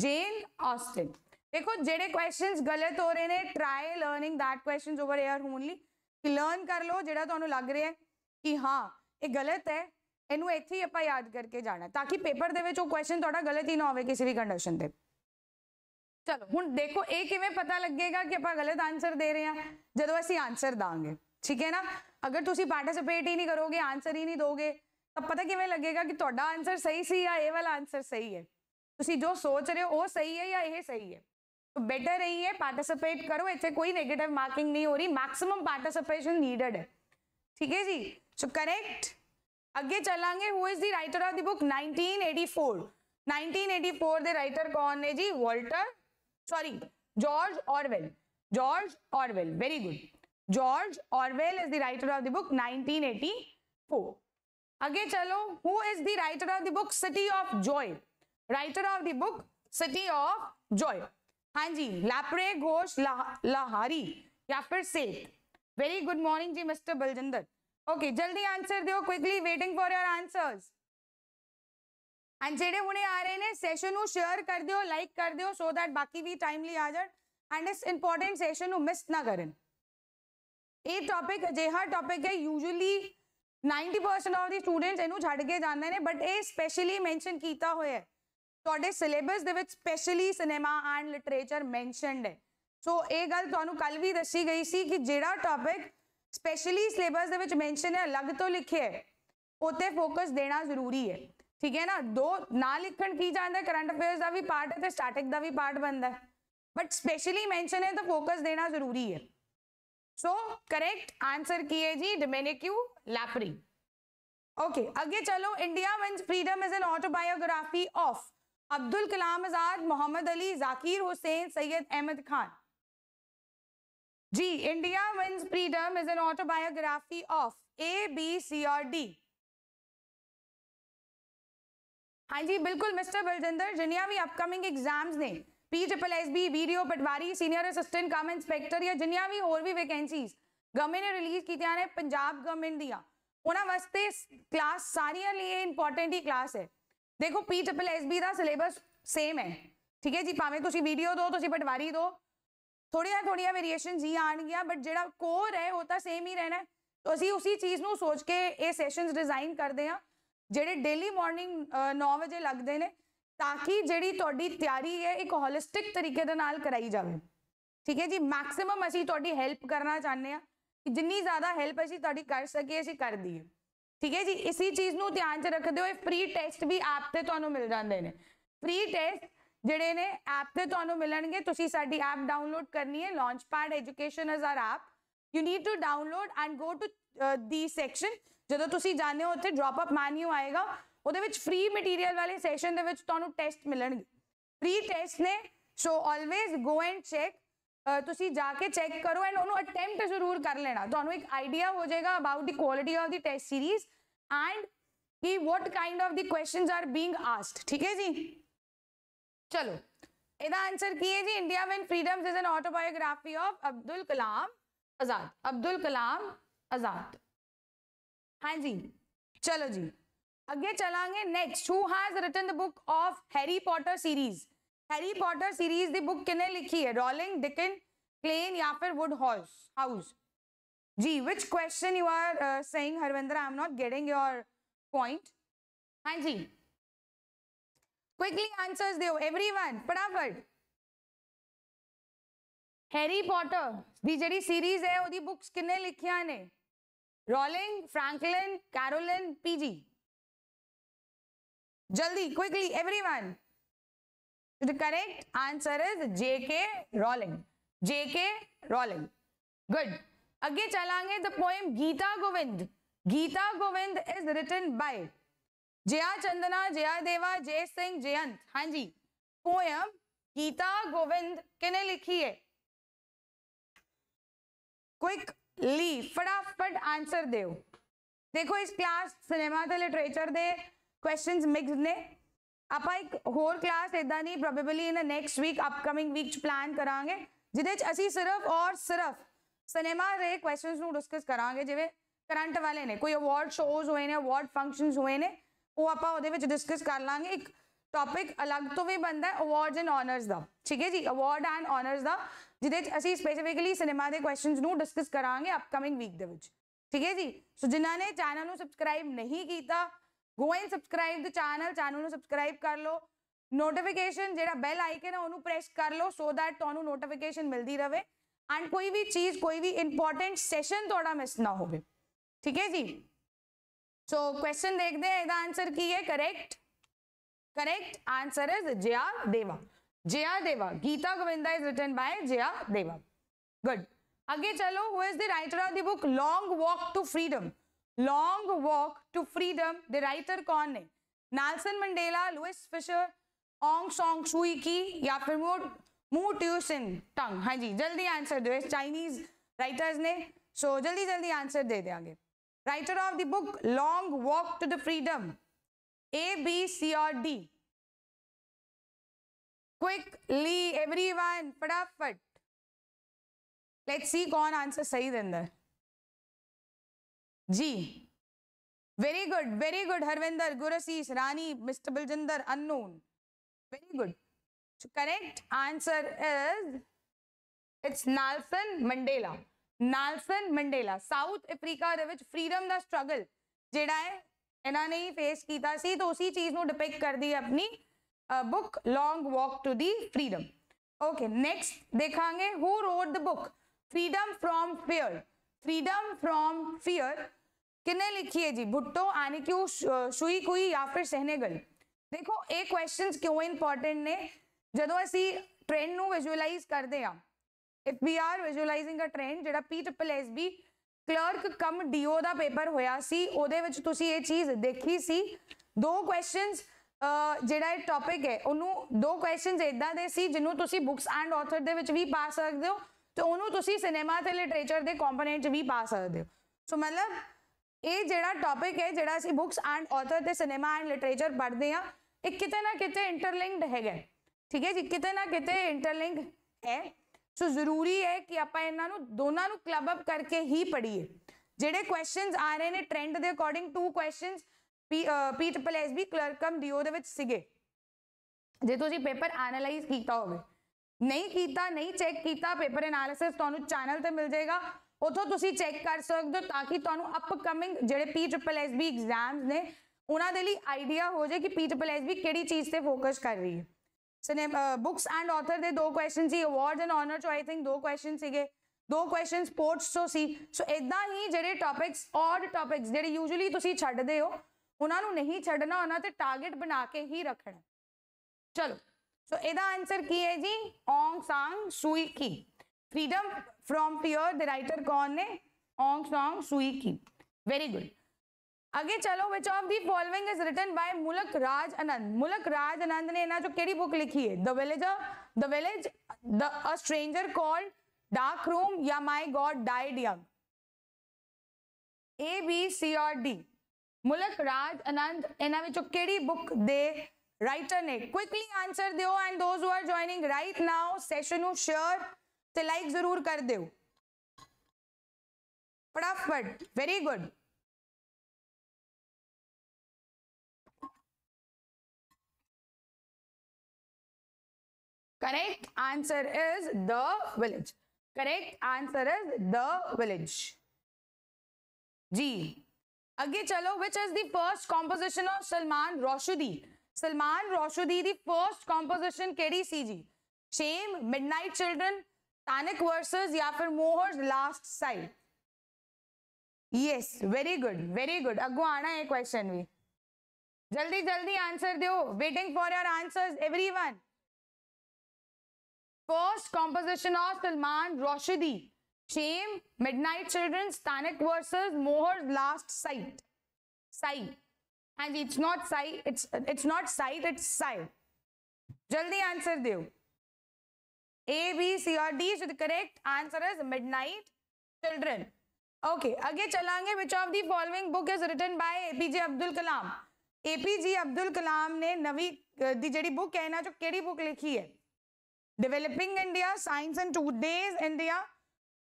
Jane Austen देखो जेडे question गलत हो रहे हैं try learning that question over here only कि learn कर लो जो तो लग रहा है कि हाँ ये गलत है इन इतने ही अपना याद करके जाना ताकि पेपर के क्वेश्चन थोड़ा गलत ही ना हो किसी भी कंडीशन से चलो हूँ देखो ये किमें पता लगेगा कि आप गलत आंसर दे रहे हैं जो असं आंसर देंगे ठीक है ना अगर तुम पार्टिसिपेट ही नहीं करोगे आंसर ही नहीं दोगे तो पता किमें लगेगा कि थोड़ा आंसर सही से या वाला आंसर सही है ਤੁਸੀਂ ਜੋ ਸੋਚ ਰਹੇ ਹੋ ਉਹ ਸਹੀ ਹੈ ਜਾਂ ਇਹ ਸਹੀ ਹੈ तो बेटर यही है पार्टिसिपेट करो इससे कोई नेगेटिव मार्किंग नहीं हो रही मैक्सिमम पार्टिसिपेशन नीडेड है ठीक है जी सो करेक्ट आगे चलाएंगे who is the writer of the book 1984 1984 the writer कौन है जी Walter sorry George Orwell George Orwell very good George Orwell is the writer of the book 1984 आगे चलो who is the writer of the book city of joy writer of the book city of joy हाँ जी Lapierre Ghosh Lahiri या फिर Seth very good morning जी mister Baljinder okay जल्दी answer दो quickly waiting for your answers and जो आ रहे हैं सैशन शेयर कर दो लाइक कर दो सो दैट बाकी भी टाइमली आ जाए एंड इस इंपॉर्टेंट सैशन मिस ना करें ये टॉपिक अजिहा टॉपिक है usually ninety of the students इनू छड़ के जाते हैं बट ये स्पेशली मैनशन किया हुआ है ਤੁਹਾਡੇ ਸਿਲੇਬਸ ਦੇ ਵਿੱਚ specially cinema and literature mentioned ਹੈ ਸੋ ਇਹ ਗੱਲ ਤੁਹਾਨੂੰ ਕੱਲ ਵੀ ਦੱਸੀ ਗਈ ਸੀ ਕਿ ਜਿਹੜਾ ਟਾਪਿਕ ਸਪੈਸ਼ਲੀ ਸਿਲੇਬਸ ਦੇ ਵਿੱਚ ਮੈਂਸ਼ਨ ਹੈ ਅਲੱਗ ਤੋਂ ਲਿਖਿਆ ਹੈ ਉਤੇ ਫੋਕਸ ਦੇਣਾ ਜ਼ਰੂਰੀ ਹੈ ਠੀਕ ਹੈ ਨਾ ਦੋ ਨਾ ਲਿਖਣ ਕੀ ਜਾਂਦਾ ਕਰੰਟ ਅਫੇਅਰਸ ਦਾ ਵੀ ਪਾਰਟ ਹੈ ਤੇ ਸਟੈਟਿਕ ਦਾ ਵੀ ਪਾਰਟ ਬਣਦਾ ਬਟ ਸਪੈਸ਼ਲੀ ਮੈਂਸ਼ਨ ਹੈ ਤਾਂ ਫੋਕਸ ਦੇਣਾ ਜ਼ਰੂਰੀ ਹੈ सो करेक्ट आंसर किए जी डोमेनिक्यू लैपरी ओके आगे चलो India wins freedom is an autobiography of Abdul Kalam Azad Mohammad Ali Zakir Hussain Syed Ahmed Khan जी India wins freedom is an autobiography of A B C और डी हाँ जी बिल्कुल मिस्टर बलजिंदर जिन्हें भी अपकमिंग एग्जाम्स ने P triple S B B D O patwari senior assistant cum inspector या जिन्हें भी होर भी वैकेंसीज गवर्नमेंट ने रिलीज की पंजाब गवर्नमेंट दिया उन्होंने वास्ते क्लास सारिया लिए इंपॉर्टेंट ही क्लास है ਦੇਖੋ ਪੀ ਟ੍ਰਿਪਲ ਐਸ ਬੀ ਦਾ ਸਿਲੇਬਸ ਸੇਮ ਹੈ ਠੀਕ ਹੈ ਜੀ ਭਾਵੇਂ ਤੁਸੀਂ ਵੀਡੀਓ ਦੋ ਤੁਸੀਂ ਪਟਵਾਰੀ ਦੋ ਥੋੜੀਆਂ ਥੋੜੀਆਂ ਵੇਰੀਏਸ਼ਨਸ ਹੀ ਆਣਗੀਆਂ ਬਟ ਜਿਹੜਾ ਕੋਰ ਹੈ ਉਹ ਤਾਂ ਸੇਮ ਹੀ ਰਹਿਣਾ ਤੋ ਅਸੀਂ ਉਸੇ ਚੀਜ਼ ਨੂੰ ਸੋਚ ਕੇ ਇਹ ਸੈਸ਼ਨਸ ਡਿਜ਼ਾਈਨ ਕਰਦੇ ਆ ਜਿਹੜੇ ਡੇਲੀ ਮਾਰਨਿੰਗ 9 ਵਜੇ ਲੱਗਦੇ ਨੇ ਤਾਂ ਕਿ ਜਿਹੜੀ ਤੁਹਾਡੀ ਤਿਆਰੀ ਹੈ ਇੱਕ ਹੋਲਿਸਟਿਕ ਤਰੀਕੇ ਦੇ ਨਾਲ ਕਰਾਈ ਜਾਵੇ ਠੀਕ ਹੈ ਜੀ ਮੈਕਸਿਮਮ ਅਸੀਂ ਤੁਹਾਡੀ ਹੈਲਪ ਕਰਨਾ ਚਾਹੁੰਦੇ ਆ ਕਿ ਜਿੰਨੀ ਜ਼ਿਆਦਾ ਹੈਲਪ ਅਸੀਂ ਤੁਹਾਡੀ ਕਰ ਸਕੀਏ ਅਸੀਂ ਕਰ ਦਈਏ ਠੀਕ ਹੈ ਜੀ ਇਸੇ ਚੀਜ਼ ਨੂੰ ਧਿਆਨ 'ਚ ਰੱਖਦੇ ਹੋਏ ਫ੍ਰੀ ਟੈਸਟ ਵੀ ਐਪ ਤੇ ਤੁਹਾਨੂੰ ਮਿਲ ਜਾਂਦੇ ਨੇ ਫ੍ਰੀ ਟੈਸਟ ਜਿਹੜੇ ਨੇ ਐਪ ਤੇ ਤੁਹਾਨੂੰ ਮਿਲਣਗੇ ਤੁਸੀਂ ਸਾਡੀ ਐਪ ਡਾਊਨਲੋਡ ਕਰਨੀ ਹੈ ਲਾਂਚਪੈਡ education is our app you need to download and go to the section ਜਦੋਂ ਤੁਸੀਂ ਜਾਣੇ ਹੋ ਉੱਥੇ ਡ੍ਰੌਪ ਅਪ ਮੈਨਿਊ ਆਏਗਾ ਉਹਦੇ ਵਿੱਚ ਫ੍ਰੀ ਮਟੀਰੀਅਲ ਵਾਲੇ ਸੈਸ਼ਨ ਦੇ ਵਿੱਚ ਤੁਹਾਨੂੰ ਟੈਸਟ ਮਿਲਣਗੇ ਫ੍ਰੀ ਟੈਸਟ ਨੇ so always go and check ਤੁਸੀਂ ਜਾ ਕੇ ਚੈੱਕ ਕਰੋ ਐਂਡ ਉਹਨੂੰ ਅਟੈਂਪਟ ਜ਼ਰੂਰ ਕਰ ਲੈਣਾ ਤੁਹਾਨੂੰ ਇੱਕ ਆਈਡੀਆ ਹੋ ਜਾਏਗਾ about the quality of the test series and ਕਿ what kind of the questions are being asked ਠੀਕ ਹੈ ਜੀ ਚਲੋ ਇਹਦਾ ਆਨਸਰ ਕੀ ਹੈ ਜੀ India wins freedoms is an autobiography of Abdul Kalam Azad Abdul Kalam Azad ਹਾਂ ਜੀ ਚਲੋ ਜੀ ਅੱਗੇ ਚਲਾਂਗੇ next who has written the book of Harry Potter series Harry Potter series दी बुक किने लिखी है रॉलिंग डिकिन क्लेन या फिर वुड हॉस हाउस जी which question you are saying Harvinder I am not getting your point हाँ जी quickly answers दो एवरीवन फटाफट हैरी पॉटर दी जड़ी सीरीज है ओदी बुक्स किने लिखिया ने रॉलिंग फ्रैंकलिन कैरोलिन पीजी जल्दी quickly everyone So the correct answer is J.K. Rowling. J.K. Rowling. Good. आगे चलाएंगे the poem Gita Govind Gita Govind is written by Jaya Chandana Jaya Deva Jai Singh Jayant हाँ जी पोएम गीता गोविंद किने लिखी है क्विक ली फटाफट आंसर दो देखो इस क्लास सिनेमा लिटरेचर दे क्वेश्चंस मिक्स ने ਆਪਾਂ ਇੱਕ ਹੋਰ ਕਲਾਸ ਇਦਾਂ ਨਹੀਂ probably in uh next week upcoming week ਚ ਪਲਾਨ ਕਰਾਂਗੇ ਜਿਹਦੇ ਚ ਅਸੀਂ ਸਿਰਫ ਔਰ ਸਿਰਫ ਸਿਨੇਮਾ ਦੇ ਕੁਐਸਚਨਸ ਨੂੰ ਡਿਸਕਸ ਕਰਾਂਗੇ ਜਿਵੇਂ ਕਰੰਟ ਵਾਲੇ ਨੇ ਕੋਈ ਅਵਾਰਡ ਸ਼ੋਜ਼ ਹੋਏ ਨੇ ਅਵਾਰਡ ਫੰਕਸ਼ਨਸ ਹੋਏ ਨੇ ਉਹ ਆਪਾਂ ਉਹਦੇ ਵਿੱਚ ਡਿਸਕਸ ਕਰ ਲਾਂਗੇ ਇੱਕ ਟੌਪਿਕ ਅਲੱਗ ਤੋਂ ਵੀ ਬੰਦਾ ਹੈ ਅਵਾਰਡਸ ਐਂਡ ਆਨਰਸ ਦਾ ਠੀਕ ਹੈ ਜੀ ਅਵਾਰਡ ਐਂਡ ਆਨਰਸ ਦਾ ਜਿਹਦੇ ਚ ਅਸੀਂ ਸਪੈਸੀਫਿਕਲੀ ਸਿਨੇਮਾ ਦੇ ਕੁਐਸਚਨਸ ਨੂੰ ਡਿਸਕਸ ਕਰਾਂਗੇ ਅਪਕਮਿੰਗ ਵੀਕ ਦੇ ਵਿੱਚ ਠੀਕ ਹੈ ਜੀ ਸੋ ਜਿਨ੍ਹਾਂ ਨੇ ਚੈਨਲ ਨੂੰ ਸਬਸਕ੍ਰਾਈਬ ਨਹੀਂ ਕੀਤਾ go and subscribe the channel channel ਨੂੰ ਸਬਸਕ੍ਰਾਈਬ ਕਰ ਲਓ ਨੋਟੀਫਿਕੇਸ਼ਨ ਜਿਹੜਾ ਬੈਲ ਆਈਕਨ ਹੈ ਉਹਨੂੰ ਪ੍ਰੈਸ ਕਰ ਲਓ ਸੋ ਦੈਟ ਤੁਹਾਨੂੰ ਨੋਟੀਫਿਕੇਸ਼ਨ ਮਿਲਦੀ ਰਹੇ ਐਂਡ ਕੋਈ ਵੀ ਚੀਜ਼ ਕੋਈ ਵੀ ਇੰਪੋਰਟੈਂਟ ਸੈਸ਼ਨ ਤੁਹਾਡਾ ਮਿਸ ਨਾ ਹੋਵੇ ਠੀਕ ਹੈ ਜੀ सो क्वेश्चन देखते हैं ਇਹਦਾ ਆਨਸਰ ਕੀ ਹੈ correct correct answer is Jayadeva Jayadeva Gita Govinda is written by Jayadeva good ਅੱਗੇ ਚਲੋ who is the writer of the book long walk to freedom long walk to freedom the writer कौन ने Nelson Mandela Louis Fischer Aung San Suu की या फिर मोट मू ट्यूसिन टंग हाँ जी जल्दी आंसर दो चाइनीज राइटर्स ने सो so, जल्दी जल्दी आंसर दे दें आगे writer of the book long walk to the freedom A B C और डी क्विकली एवरी वन फटाफट लेट्स सी कौन आंसर सही देंदर जी very good very good Harvinder Gurshish Rani mister Baljinder unknown very good correct answer is it's Nelson Mandela Nelson Mandela South Africa freedom का struggle जोड़ा है इन्होंने ही फेस किया तो उसी चीज़ को डिपेक्ट कर दी अपनी book long walk to the freedom okay next देखा who wrote the book freedom from fear freedom from fear किने लिखी है जी भुट्टो यानी कि शुई कुई या ਫਿਰ ਸਹਨੇਗਲ ਦੇਖੋ ਇਹ ਕੁਐਸਚਨਸ ਕਿਉਂ ਇੰਪੋਰਟੈਂਟ ਨੇ ਜਦੋਂ ਅਸੀਂ ਟ੍ਰੈਂਡ ਨੂੰ ਵਿਜ਼ੂਅਲਾਈਜ਼ ਕਰਦੇ ਆ if we are visualising a trend ਜਿਹੜਾ P triple S B clerk cum DEO ਦਾ ਪੇਪਰ ਹੋਇਆ ਸੀ ਉਹਦੇ ਵਿੱਚ ਤੁਸੀਂ ਇਹ ਚੀਜ਼ ਦੇਖੀ ਸੀ ਦੋ ਕੁਐਸਚਨਸ ਜਿਹੜਾ ਇਹ ਟੌਪਿਕ ਹੈ ਉਹਨੂੰ ਦੋ ਕੁਐਸਚਨਸ ਇਦਾਂ ਦੇ ਸੀ ਜਿਹਨੂੰ ਤੁਸੀਂ ਬੁక్స్ ਐਂਡ ਆਥਰ ਦੇ ਵਿੱਚ ਵੀ ਪਾ ਸਕਦੇ ਹੋ ਤੇ ਉਹਨੂੰ ਤੁਸੀਂ ਸਿਨੇਮਾ ਤੇ ਲਿਟਰੇਚਰ ਦੇ ਕੰਪੋਨੈਂਟ ਵੀ ਪਾ ਸਕਦੇ ਹੋ ਸੋ ਮਤਲਬ ਇਹ ਜਿਹੜਾ ਟੌਪਿਕ ਹੈ ਜਿਹੜਾ ਅਸੀਂ ਬੁక్స్ ਐਂਡ ਆਥਰ ਤੇ ਸਿਨੇਮਾ ਐਂਡ ਲਿਟਰੇਚਰ ਪੜ੍ਹਦੇ ਆ ਇਹ ਕਿਤੇ ਨਾ ਕਿਤੇ ਇੰਟਰਲਿੰਕਡ ਹੈਗਾ ਠੀਕ ਹੈ ਜੀ ਕਿਤੇ ਨਾ ਕਿਤੇ ਇੰਟਰਲਿੰਕ ਹੈ ਸੋ ਜ਼ਰੂਰੀ ਹੈ ਕਿ ਆਪਾਂ ਇਹਨਾਂ ਨੂੰ ਦੋਨਾਂ ਨੂੰ ਕਲੱਬ ਅਪ ਕਰਕੇ ਹੀ ਪੜ੍ਹੀਏ ਜਿਹੜੇ ਕੁਐਸਚਨਸ ਆ ਰਹੇ ਨੇ ਟ੍ਰੈਂਡ ਦੇ according to questions P triple S B clerk cum DEO ਦੇ ਵਿੱਚ ਸੀਗੇ ਜੇ ਤੁਸੀਂ ਪੇਪਰ ਐਨਾਲਾਈਜ਼ ਕੀਤਾ ਹੋਵੇ ਨਹੀਂ ਕੀਤਾ ਨਹੀਂ ਚੈੱਕ ਕੀਤਾ ਪੇਪਰ ਐਨਾਲਿਸਿਸ ਤੁਹਾਨੂੰ ਚੈਨਲ ਤੇ ਮਿਲ ਜਾਏਗਾ ਉਥੋਂ ਤੁਸੀਂ ਚੈੱਕ ਕਰ ਸਕਦੇ ਹੋ ਤਾਂ ਕਿ ਤੁਹਾਨੂੰ ਅਪਕਮਿੰਗ ਜਿਹੜੇ P triple S B exams ਨੇ ਉਹਨਾਂ ਦੇ ਲਈ ਆਈਡੀਆ ਹੋ ਜਾਏ ਕਿ ਪੀ ਟ੍ਰਿਪਲ ਐਸ ਬੀ ਕਿਹੜੀ ਚੀਜ਼ ਤੇ ਫੋਕਸ ਕਰ ਰਹੀ ਹੈ ਸਨੇ ਬੁక్స్ ਐਂਡ ਆਥਰ ਦੇ ਦੋ ਕੁਐਸਚਨ ਸੀ ਅਵਾਰਡਸ ਐਂਡ ਆਨਰ ਚੋਂ ਆਈ ਥਿੰਕ ਦੋ ਕੁਐਸਚਨ ਸੀਗੇ ਦੋ ਕੁਐਸਚਨ ਸਪੋਰਟਸ ਤੋਂ ਸੀ ਸੋ ਇਦਾਂ ਹੀ ਜਿਹੜੇ ਟਾਪਿਕਸ ਆਡ ਟਾਪਿਕਸ ਜਿਹੜੇ ਯੂਜੂਲੀ ਤੁਸੀਂ ਛੱਡਦੇ ਹੋ ਉਹਨਾਂ ਨੂੰ ਨਹੀਂ ਛੱਡਣਾ ਉਹਨਾਂ ਤੇ ਟਾਰਗੇਟ ਬਣਾ ਕੇ ਹੀ ਰੱਖਣਾ ਚਲੋ ਸੋ ਇਹਦਾ ਆਨਸਰ ਕੀ ਹੈ ਜੀ ਔਂਗ ਸਾਂਗ ਸੂਈ ਕੀ freedom from fear the writer कौन ने ओंग सॉन्ग सुई की वेरी गुड आगे चलो which of the following is written by Mulk Raj अनंत मुलक राज अनंत ने ना जो केड़ी बुक लिखी है the village the village the a stranger called dark room या my god died young A B C और डी मुलक राज अनंत एना विचो केड़ी बुक दे राइटर ने क्विकली आंसर दियो and those who are joining right now session नु शेयर तो लाइक जरूर कर दो फटाफट very good correct answer is the village correct answer is the village जी आगे चलो which is the first composition of Salman Rushdie Salman Rushdie the first composition केडी सी जी shame midnight children satanic verses या फिर moor last sigh yes very good very good अगो आना है क्वेश्चन भी जल्दी जल्दी आंसर दो waiting for your answers everyone first composition of Salman Rushdie shame midnight children satanic verses moor last sight sight and it's not sight it's it's not sight it's sight जल्दी answer दो A, B, C और D. So the correct answer is Midnight Children. Okay, आगे चलाएंगे which of the following book is written by APJ Abdul Kalam APJ Abdul Kalam ने नवी दी JD book है ना जो केड़ी बुक लिखी है developing India science and today's India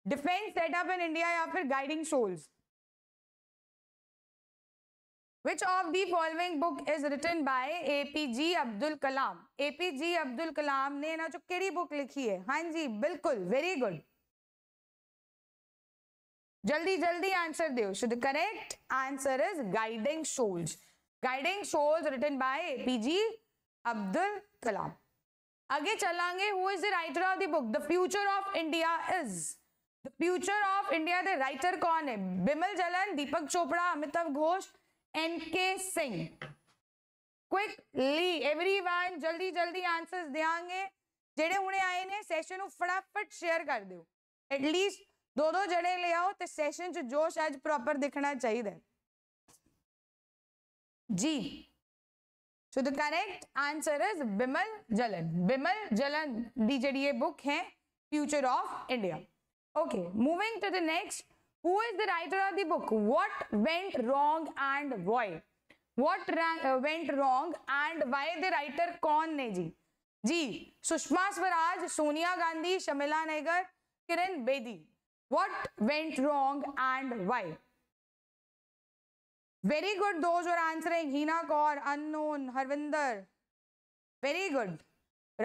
defence setup in India या फिर guiding souls Which of the following book is written by APG Abdul Kalam? APG Abdul Kalam ने ना जो केड़ी बुक लिखी है हाँ जी बिल्कुल very good. जल्दी जल्दी आंसर दो so correct answer is guiding souls guiding souls written by APJ Abdul Kalam आगे चलेंगे who is the writer of the book the future of India is the future of India the writer कौन है Bimal Jalan Deepak Chopra Amitabh Ghosh N K Singh quickly everyone जल्दी जल्दी answers देंगे जेडे हमने आए ने सैशन फटाफट शेयर कर दो एटलीस्ट दो दो जने ले आओ तो सैशन च जोश अज प्रॉपर दिखना चाहिए जी so the correct answer is Bimal Jalan Bimal Jalan दी जड़ी ये बुक है future of India okay moving to the next Who is the writer of the book? What went wrong and why? What went wrong and why the writer कौन ने जी जी सुषमा स्वराज सोनिया गांधी शमिला नेगर Kiran Bedi what went wrong and why very good those were answering hina kaur unknown harvinder very good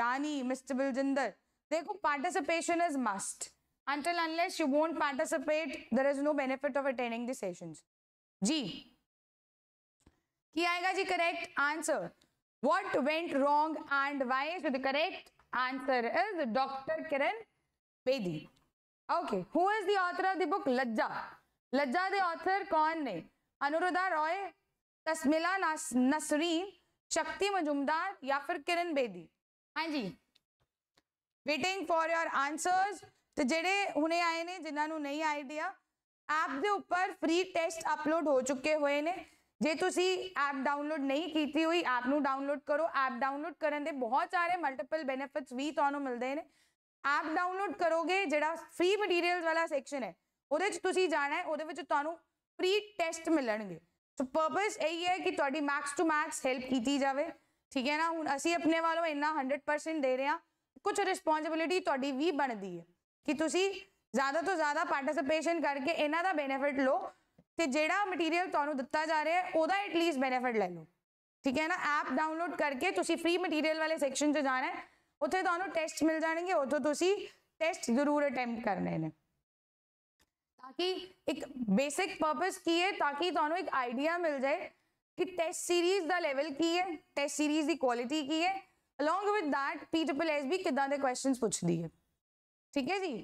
rani mr biljinder देखो participation is must until unless you won't participate there is no benefit of attending the sessions जी किया आएगा जी correct answer what went wrong and why so the correct answer is doctor Kiran Bedi okay who is the author of the book Lajja Lajja the author कौन ने अनुरुदा रॉय तस्मिला नसरीन शक्ति मजुमदार या फिर किरण बेदी हाँ जी वेटिंग फॉर योर आंसर्स ਤੇ ਜਿਹੜੇ ਹੁਣੇ ਆਏ ਨੇ ਜਿਨ੍ਹਾਂ ਨੂੰ ਨਹੀਂ ਆਈਡੀਆ ਐਪ ਦੇ ਉੱਪਰ ਫ੍ਰੀ ਟੈਸਟ ਅਪਲੋਡ ਹੋ ਚੁੱਕੇ ਹੋਏ ਨੇ ਜੇ ਤੁਸੀਂ ਐਪ ਡਾਊਨਲੋਡ ਨਹੀਂ ਕੀਤੀ ਹੋਈ ਐਪ ਨੂੰ ਡਾਊਨਲੋਡ ਕਰੋ ਐਪ ਡਾਊਨਲੋਡ ਕਰਨ ਦੇ ਬਹੁਤ ਸਾਰੇ ਮਲਟੀਪਲ ਬੈਨੀਫਿਟਸ ਵੀ ਤੁਹਾਨੂੰ ਮਿਲਦੇ ਨੇ ਐਪ ਡਾਊਨਲੋਡ ਕਰੋਗੇ ਜਿਹੜਾ ਫ੍ਰੀ ਮਟੀਰੀਅਲਸ ਵਾਲਾ ਸੈਕਸ਼ਨ ਹੈ ਉਹਦੇ ਵਿੱਚ ਤੁਸੀਂ ਜਾਣਾ ਹੈ ਉਹਦੇ ਵਿੱਚ ਤੁਹਾਨੂੰ ਫ੍ਰੀ ਟੈਸਟ ਮਿਲਣਗੇ ਸੋ ਪਰਪਸ ਇਹ ਹੈ ਕਿ ਤੁਹਾਡੀ ਮੈਕਸ ਟੂ ਮੈਕਸ ਹੈਲਪ ਕੀਤੀ ਜਾਵੇ ਠੀਕ ਹੈ ਨਾ ਹੁਣ ਅਸੀਂ ਆਪਣੇ ਵੱਲੋਂ ਇੰਨਾ 100% ਦੇ ਰਹੇ ਹਾਂ ਕੁਝ ਰਿਸਪੌਂਸਿਬਿਲਟੀ ਤੁਹਾਡੀ ਵੀ ਬਣਦੀ ਹੈ ਕਿ ਤੁਸੀਂ ਜ਼ਿਆਦਾ ਤੋਂ ਜ਼ਿਆਦਾ ਪਾਰਟਿਸਿਪੇਸ਼ਨ ਕਰਕੇ ਇਹਨਾਂ ਦਾ ਬੈਨੀਫਿਟ ਲਓ ਤੇ ਜਿਹੜਾ ਮਟੀਰੀਅਲ ਤੁਹਾਨੂੰ ਦਿੱਤਾ ਜਾ ਰਿਹਾ ਹੈ ਉਹਦਾ ਐਟ ਲੀਸਟ ਬੈਨੀਫਿਟ ਲੈ ਲਓ ਠੀਕ ਹੈ ਨਾ ਐਪ ਡਾਊਨਲੋਡ ਕਰਕੇ ਤੁਸੀਂ ਫ੍ਰੀ ਮਟੀਰੀਅਲ ਵਾਲੇ ਸੈਕਸ਼ਨ 'ਚ ਜਾਣਾ ਹੈ ਉੱਥੇ ਤੁਹਾਨੂੰ ਟੈਸਟ ਮਿਲ ਜਾਣਗੇ ਉੱਥੋਂ ਤੁਸੀਂ ਟੈਸਟ ਜ਼ਰੂਰ ਅਟੈਂਪਟ ਕਰਨੇ ਨੇ ਤਾਂ ਕਿ ਇੱਕ ਬੇਸਿਕ ਪਰਪਸ ਕੀ ਹੈ ਤਾਂ ਕਿ ਤੁਹਾਨੂੰ ਇੱਕ ਆਈਡੀਆ ਮਿਲ ਜਾਏ ਕਿ ਟੈਸਟ ਸੀਰੀਜ਼ ਦਾ ਲੈਵਲ ਕੀ ਹੈ ਟੈਸਟ ਸੀਰੀਜ਼ ਦੀ ਕੁਆਲਿਟੀ ਕੀ ਹੈ along with that P S V ਕਿਦਾਂ ਦੇ ਕੁਐਸਚਨਸ ਪੁੱਛਦੀ ਹੈ ठीक है जी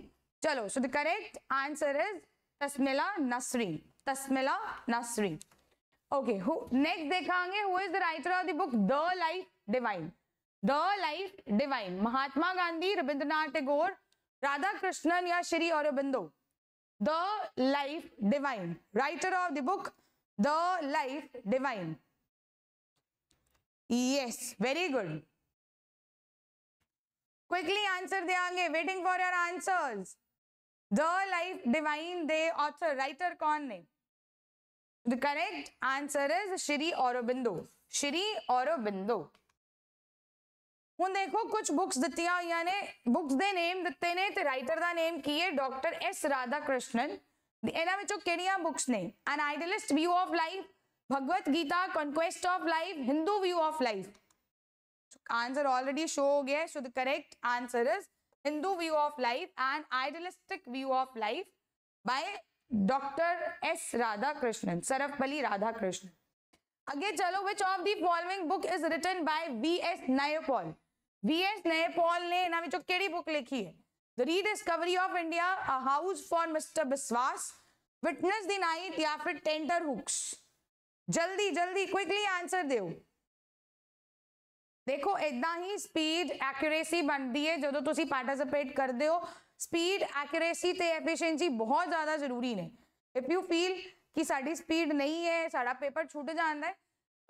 चलो so the correct answer is Taslima Nasreen Taslima Nasreen okay next देखांगे who is the writer of the book the life divine the life divine Mahatma Gandhi Rabindranath Tagore Radhakrishnan या Shri Aurobindo the life divine writer of the book the life divine yes very good quickly answer देंगे waiting for your answers the life divine they author writer कौन ने the correct answer is Shri Aurobindo Shri Aurobindo ਹੁਣ ਦੇਖੋ ਕੁਝ books ਦਿੱਤੀਆਂ ਹੋਈਆਂ ਨੇ ਬੁక్స్ ਦੇ ਨੇਮ ਦਿੱਤੇ ਨੇ ਤੇ ਰਾਈਟਰ ਦਾ ਨੇਮ ਕੀ ਹੈ ਡਾਕਟਰ ਐਸ ਰਾਧਾ ਕ੍ਰਿਸ਼ਨਨ ਇਹਨਾਂ ਵਿੱਚੋਂ ਕਿਹੜੀਆਂ ਬੁక్స్ ਨੇ an idealist view of life Bhagavad Gita conquest of life Hindu view of life answer already show ho gaya so the correct answer is hindu view of life and idealistic view of life by dr s radhakrishnan sarvapalli radhakrishnan आगे चलो which of the following book is written by V S Naipaul V S Naipaul ने इना विचों केड़ी book लिखी है the rediscovery of India a house for mister Biswas witness the night या फिर टेंटर हुक्स जल्दी जल्दी क्विकली आंसर दो ਦੇਖੋ ਇਦਾਂ ਹੀ ਸਪੀਡ ਐਕਿਊਰੇਸੀ ਬਣਦੀ ਹੈ ਜਦੋਂ ਤੁਸੀਂ ਪਾਰਟਿਸਿਪੇਟ ਕਰਦੇ ਹੋ ਸਪੀਡ ਐਕਿਊਰੇਸੀ ਤੇ ਐਫੀਸ਼ੀਐਂਸੀ ਬਹੁਤ ਜ਼ਿਆਦਾ ਜ਼ਰੂਰੀ ਨੇ ਇਫ ਯੂ ਫੀਲ ਕਿ ਸਾਡੀ ਸਪੀਡ ਨਹੀਂ ਹੈ ਸਾਡਾ ਪੇਪਰ ਛੁੱਟ ਜਾਂਦਾ ਹੈ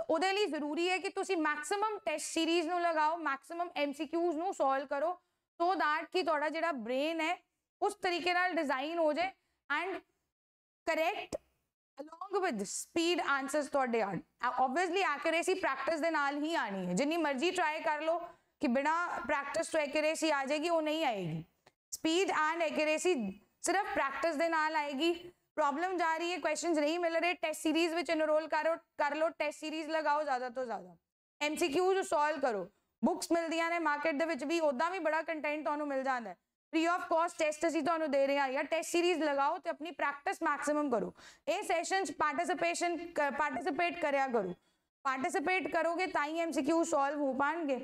ਉਹਦੇ ਲਈ ਜ਼ਰੂਰੀ ਹੈ ਕਿ ਤੁਸੀਂ ਮੈਕਸਿਮਮ ਟੈਸਟ ਸੀਰੀਜ਼ ਨੂੰ ਲਗਾਓ ਮੈਕਸਿਮਮ ਐਮਸੀਕਿਊਜ਼ ਨੂੰ ਸੋਲਵ ਕਰੋ ਸੋ ਦੈਟ ਕਿ ਤੁਹਾਡਾ ਜਿਹੜਾ ਬ੍ਰੇਨ ਹੈ ਉਸ ਤਰੀਕੇ ਨਾਲ ਡਿਜ਼ਾਈਨ ਹੋ ਜਾਏ and correct along with speed answers ਤੁਹਾਡੇ ਆਣ ਆਬਵੀਅਸਲੀ ਐਕੂਰੇਸੀ ਪ੍ਰੈਕਟਿਸ ਦੇ ਨਾਲ ਹੀ ਆਣੀ ਹੈ ਜਿੰਨੀ ਮਰਜ਼ੀ ਟਰਾਈ ਕਰ ਲਓ ਕਿ ਬਿਨਾ ਪ੍ਰੈਕਟਿਸ ਤੋਂ ਐਕੂਰੇਸੀ ਆ ਜਾਏਗੀ ਉਹ ਨਹੀਂ ਆਏਗੀ ਸਪੀਡ ਐਂਡ ਐਕੂਰੇਸੀ ਸਿਰਫ ਪ੍ਰੈਕਟਿਸ ਦੇ ਨਾਲ ਆਏਗੀ ਪ੍ਰੋਬਲਮ ਜਾ ਰਹੀ ਹੈ ਕੁਐਸਚਨਸ ਨਹੀਂ ਮਿਲ ਰਹੇ ਟੈਸਟ ਸੀਰੀਜ਼ ਵਿੱਚ ਐਨਰੋਲ ਕਰੋ ਕਰ ਲਓ ਟੈਸਟ ਸੀਰੀਜ਼ ਲਗਾਓ ਜ਼ਿਆਦਾ ਤੋਂ ਜ਼ਿਆਦਾ ਐਮਸੀਕਿਊਜ਼ ਸੋਲਵ ਕਰੋ ਬੁక్స్ ਮਿਲਦੀਆਂ ਨੇ ਮਾਰਕੀਟ ਦੇ ਵਿੱਚ ਵੀ ਉਦਾਂ ਵੀ ਬੜਾ ਕੰਟੈਂਟ ਤੁਹਾਨੂੰ ਮਿਲ ਜਾਂਦਾ ਹੈ फ्री ऑफ कॉस्ट टेस्ट अभी तो दे रहे हैं यार टेस्ट सीरीज लगाओ तो अपनी प्रैक्टिस मैक्सिमम करो ये सैशन पार्टिसिपेशन पार्टिसिपेट करो पार्टिसिपेट करोगे ताई एम सॉल्व हो पाएंगे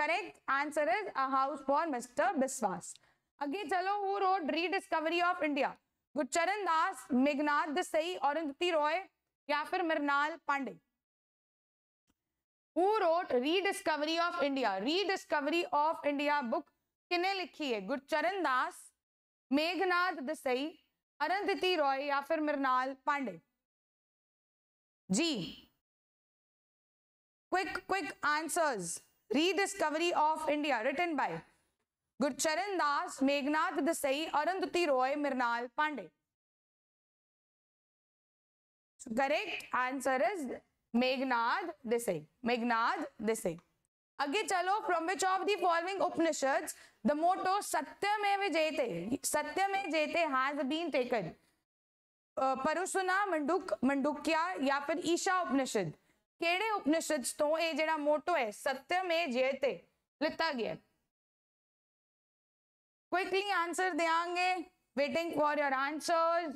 correct answer is a house for mister Biswas अगे चलो who wrote rediscovery of India Gurcharan Das Meghnad Desai Arundhati Roy या फिर Mrinal Pande who wrote rediscovery of India rediscovery of India book किने लिखी है गुरचरण दास मेघनाथ दसई अरंधति रॉय या फिर Mrinal Pande ji quick quick answers rediscovery of India written by Gurcharan Das Meghnad Desai Arundhati Roy Mrinal Pande correct answer is Meghnad Desai Meghnad Desai आगे चलो from which of the following Upanishad the motto Satyamev Jayate Satyamev Jayate has been taken Prashna Mundaka Mandukya या फिर ईशा उपनिषद केड़े उपनिषद तो ਇਹ जेड़ा मोटो है ਸਤਯਮ ਇਹ लिखा गया क्विकली आंसर देंगे waiting for your answer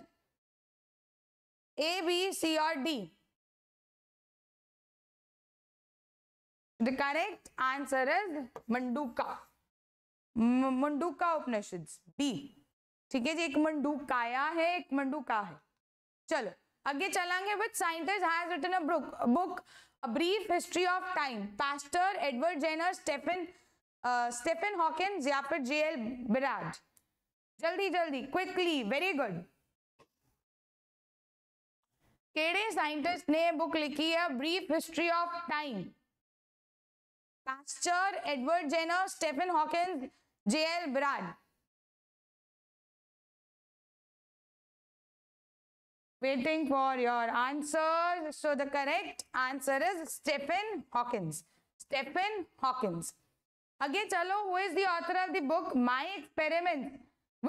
A B C और D the correct answer is Manduka Manduka Upanishad B ठीक है जी एक मंडूकाया है एक मंडूका है चलो आगे चलाएंगे which scientist has written a book a brief history of time Pasteur Edward Jenner Stephen Stephen Hawkins या फिर जे एल बिराज जल्दी जल्दी क्विकली वेरी गुड केड़े साइंटिस्ट ने बुक लिखी है brief history of time Pasteur Edward Jenner Stephen Hawkins JL Baird waiting for your answer so the correct answer is stephen hawkins stephen hawkins आगे चलो who is the author of the book my experiment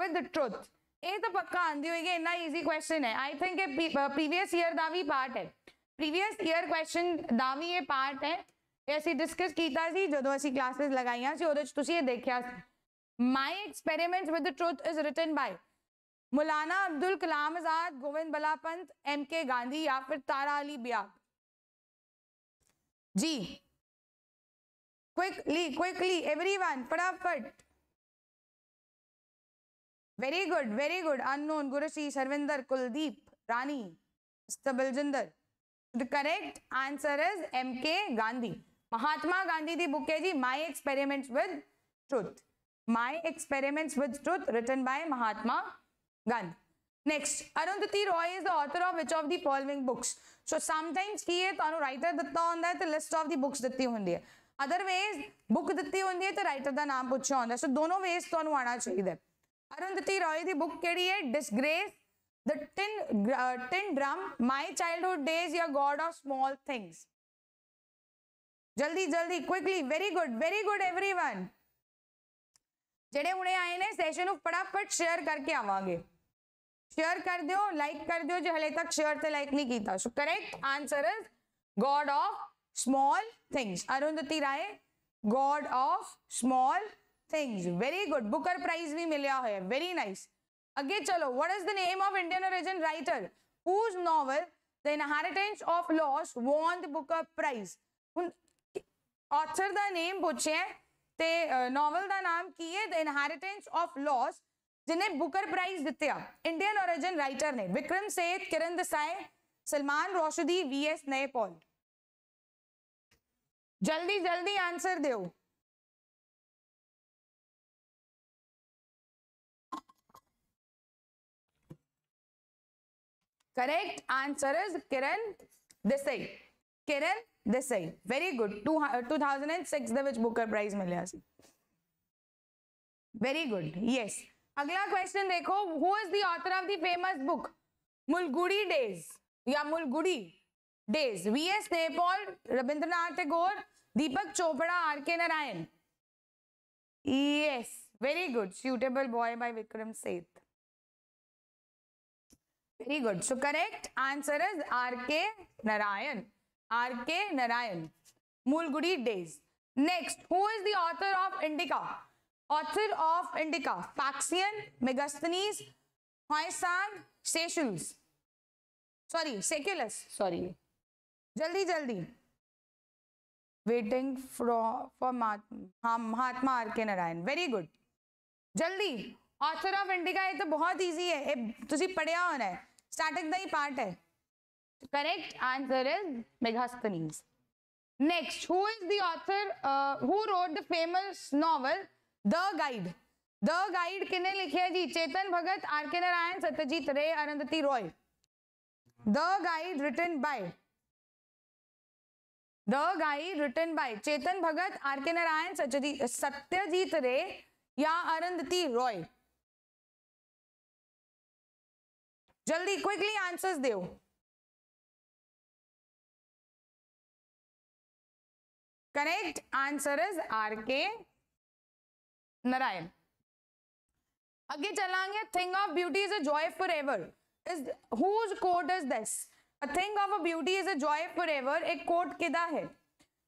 with the truth ये तो पक्का आंधी होगी इतना easy question है I think previous year दा part है प्रीवियस ईयर क्वेश्चन दावी ये पार्ट है ਇਹ ਅਸੀਂ ਡਿਸਕਸ ਕੀਤਾ ਸੀ ਜਦੋਂ ਅਸੀਂ ਕਲਾਸਿਸ ਲਗਾਈਆਂ ਸੀ ਉਹਦੇ ਵਿੱਚ ਤੁਸੀਂ ਇਹ ਦੇਖਿਆ my experiments with the truth is written by Maulana Abdul Kalam आजाद गोविंद बला पंत एम के गांधी या फिर Tara Ali Baig ji quickly quickly everyone फटाफट very good very good unknown Gurshish Harvinder Kuldeep Rani Baljinder the correct answer is M K Gandhi Mahatma Gandhi ji book hai ji My Experiments with Truth. My Experiments with Truth written by Mahatma Gandhi. Next, Arundhati Roy is the author of which of the following books? So sometimes he is author writer ditta honda the to list of the books ditti hundi hai. Otherwise book ditti hundi hai to writer da naam puchya honda. So dono ways to anu aana chahiye. Arundhati Roy di book kedi hai Disgrace the tin uh, tin drum my childhood days your god of small things. जल्दी जल्दी quickly very good very good everyone ਜਿਹੜੇ ਹੁਣੇ ਆਏ ਨੇ session ਨੂੰ ਫਟਾਫਟ share ਕਰਕੇ ਆਵਾਂਗੇ ਸ਼ੇਅਰ ਕਰ ਦਿਓ ਲਾਈਕ ਕਰ ਦਿਓ ਜੇ ਹਲੇ ਤੱਕ ਸ਼ੇਅਰ ਤੇ ਲਾਈਕ ਨਹੀਂ ਕੀਤਾ so correct answer is god of small things arundhati rai god of small things very good booker prize bhi milya hai very nice आगे चलो what is the name of Indian origin writer whose novel the inheritance of loss won the Booker prize उन author का name पूछे तो novel का नाम की है द इनहेरिटेंस ऑफ लॉस जिन्हें बुकर प्राइज दित्या इंडियन ओरिजिन राइटर ने Vikram Seth Kiran Desai Salman Rushdie V S Naipaul जल्दी जल्दी आंसर दो correct answer is Kiran Desai Kiran ਦਿਸ ਸਹੀ ਵੈਰੀ ਗੁੱਡ 2006 ਦੇ ਵਿੱਚ ਬੁੱਕਰ ਪ੍ਰਾਈਜ਼ ਮਿਲਿਆ ਸੀ ਵੈਰੀ ਗੁੱਡ ਯੈਸ ਅਗਲਾ ਕੁਐਸਚਨ ਦੇਖੋ who is the author of the famous book Malgudi days ਜਾਂ Malgudi days V S Naipaul Rabindranath Tagore Deepak Chopra R के Narayan yes very good suitable boy by Vikram Seth very good so correct answer is are के Narayan R के Narayan Malgudi days next who is the author of Indica author of Indica Faxian Megasthenes हॉयसाग सेशुल्स sorry सेक्युलस sorry जल्दी जल्दी waiting for Mahatma R के Narayan very good जल्दी author of Indica ये तो बहुत ईजी है ये तुम पढ़िया होना है स्टार्टिंग का ही पार्ट है correct answer is Megasthenes. Next, who is the author uh, who wrote the famous novel The Guide? The guide किने लिखे है जी चेतन भगत आर के Narayan Satyajit Ray Arundhati Roy the guide written by the guide written by Chetan Bhagat R के नारायण सत्यजीत सत्यजीत रे या अरुंधति रॉय जल्दी क्विकली आंसर्स दो answer is are के नारायण आगे चलाएंगे thing of beauty is a joy for ever is whose quote is this a thing of a beauty is a joy for ever एक quote किदा है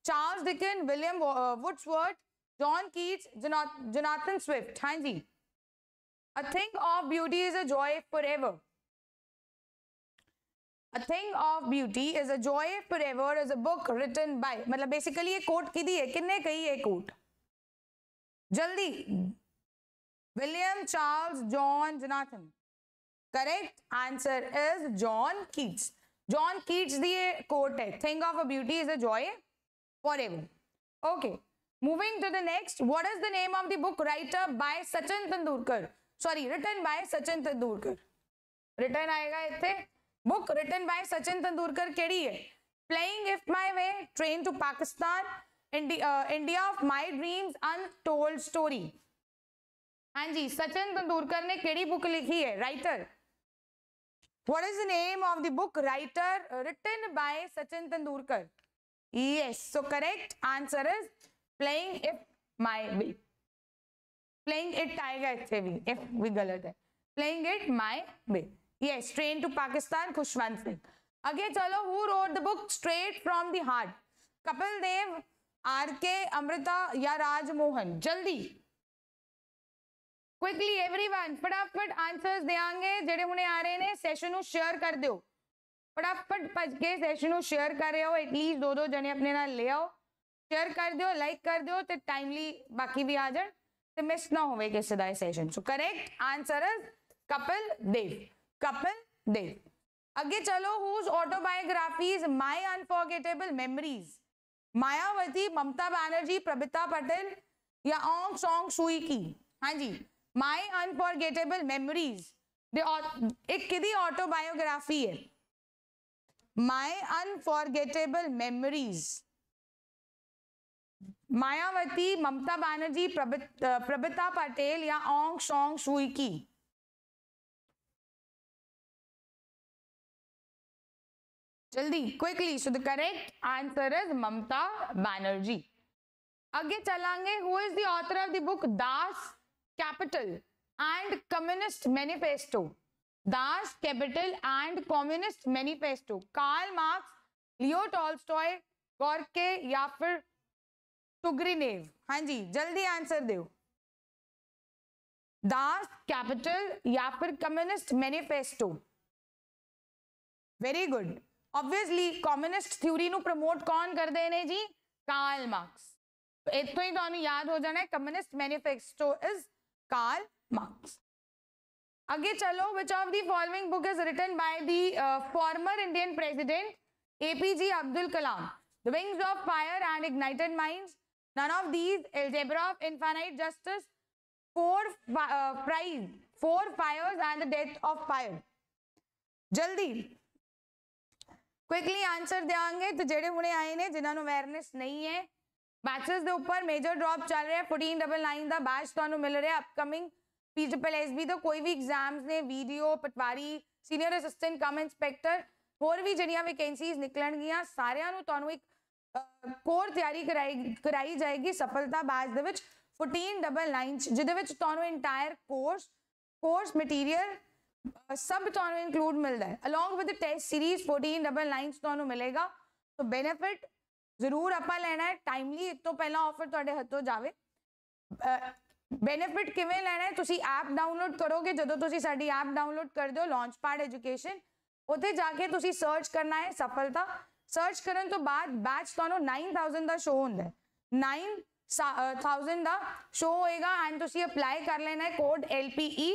Charles Dickens William Wordsworth John Keats Jonathan Swift हाँ जी a thing of beauty is a joy for ever a thing of beauty is a joy for ever is a book written by मतलब basically ये quote की दी है किन्ने कही है कोट जल्दी William Charles John Jonathan correct answer is John Keats John Keats दिए कोट है thing of a beauty is a joy for ever okay moving to the next what is the name of the book writer by Sachin Tendulkar sorry written by Sachin Tendulkar written आएगा इतने book written by Sachin Tendulkar केड़ी है playing it my way train to Pakistan India of my dreams untold story हाँ जी सचिन तेंदुलकर ने केड़ी book लिखी है writer what is the name of the book writer written by sachin tendulkar yes so correct answer is playing if my way playing it tiger it's heavy if we galat hai playing it my way yes train to Pakistan Khushwant Singh आगे चलो who wrote the book straight from the heart Kapil Dev R K Amrita या राजमोहन जल्दी quickly everyone फटाफट answers देंगे जेडे हमने आ रहे ने सेशन नु शेयर कर दियो फटाफट पज के सेशन नु शेयर कर रहे हो एटलीस्ट दो दो जने अपने ना ले आओ शेयर कर दियो लाइक कर दियो ते टाइमली बाकी भी आ जाए ते मिस ना होवे के so correct answer is Kapil Dev Kapil Dev आगे चलो whose autobiography is my unforgettable memories Mayawati Mamata Banerjee Pratibha Patil या ओंग सॉन्ग सुई की हाँ जी माय अनफॉर्गेटेबल मेमोरीज एक किदी ऑटोबायोग्राफी है my unforgettable memories Mayawati Mamata Banerjee Pratibha Patil या ओंग सॉन्ग सुई की जल्दी quickly so the correct answer is Mamata Banerjee आगे चलांगे who is the author of the book Das Kapital and Communist Manifesto Das Kapital and Communist Manifesto Karl Marx Leo Tolstoy Gorky या फिर टुग्रीनेव हां जी जल्दी answer दो दास Kapital या फिर Communist Manifesto very good obviously communist થિયરીનું પ્રમોટ કોણ કરતે ને જી કાર્લ માર્ક્સ इतना ही तो याद हो जाना है Communist Manifesto is Karl Marx आगे चलो which of the following book is written by the former Indian president APJ Abdul Kalam the wings of fire and ignited minds none of these algebra of infinite justice four uh, prize four fires and the death of fire जल्दी quickly answer ਦੇਵਾਂਗੇ ਤੇ ਜਿਹੜੇ ਹੁਣੇ ਆਏ ਨੇ ਜਿਨ੍ਹਾਂ ਨੂੰ awareness ਨਹੀਂ ਹੈ ਬੈਚਸ ਦੇ ਉੱਪਰ ਮੇਜਰ ਡ੍ਰੌਪ ਚੱਲ ਰਿਹਾ 1499 ਦਾ ਬੈਚ ਤੁਹਾਨੂੰ ਮਿਲ ਰਿਹਾ ਅਪਕਮਿੰਗ ਪੀਟੀਪਲ ਐਸਬੀ ਦਾ ਕੋਈ ਵੀ ਐਗਜ਼ਾਮਸ ਨੇ VDO patwari senior assistant cum inspector ਹੋਰ ਵੀ ਜਿਹੜੀਆਂ ਵੈਕੈਂਸੀਜ਼ ਨਿਕਲਣਗੀਆਂ ਸਾਰਿਆਂ ਨੂੰ ਤੁਹਾਨੂੰ ਇੱਕ ਕੋਰ ਤਿਆਰੀ ਕਰਾਈ ਕਰਾਈ ਜਾਏਗੀ ਸਫਲਤਾ ਬੈਚ ਦੇ ਵਿੱਚ 1499 ਜਿਹਦੇ ਵਿੱਚ ਤੁਹਾਨੂੰ ਇੰਟਾਇਰ ਕੋਰਸ ਕੋਰਸ ਮਟੀਰੀਅਲ सब टोनो इंक्लूड मिल रहा है along with test series fourteen double nine टोनो मिलेगा तो बेनिफिट ਜ਼ਰੂਰ ਆਪਾਂ ਲੈਣਾ ਹੈ ਟਾਈਮਲੀ ਇਸ ਤੋਂ ਪਹਿਲਾਂ ਆਫਰ ਤੁਹਾਡੇ ਹੱਥੋਂ ਜਾਵੇ ਬੈਨੀਫਿਟ ਕਿਵੇਂ ਲੈਣਾ ਹੈ ਤੁਸੀਂ ਐਪ ਡਾਊਨਲੋਡ ਕਰੋਗੇ ਜਦੋਂ ਤੁਸੀਂ ਸਾਡੀ ਐਪ ਡਾਊਨਲੋਡ ਕਰਦੇ ਹੋ ਲਾਂਚਪੈਡ ਐਜੂਕੇਸ਼ਨ ਉੱਥੇ ਜਾ ਕੇ ਤੁਸੀਂ ਸਰਚ ਕਰਨਾ ਹੈ ਸਫਲਤਾ ਸਰਚ ਕਰਨ ਤੋਂ ਬਾਅਦ ਬੈਚ ਤੁਹਾਨੂੰ 9000 ਦਾ ਸ਼ੋ ਹੁੰਦਾ ਹੈ 9000 ਦਾ ਸ਼ੋ ਹੋਏਗਾ ਐਂਡ ਤੁਸੀਂ ਅਪਲਾਈ ਕਰ ਲੈਣਾ ਹੈ code LPE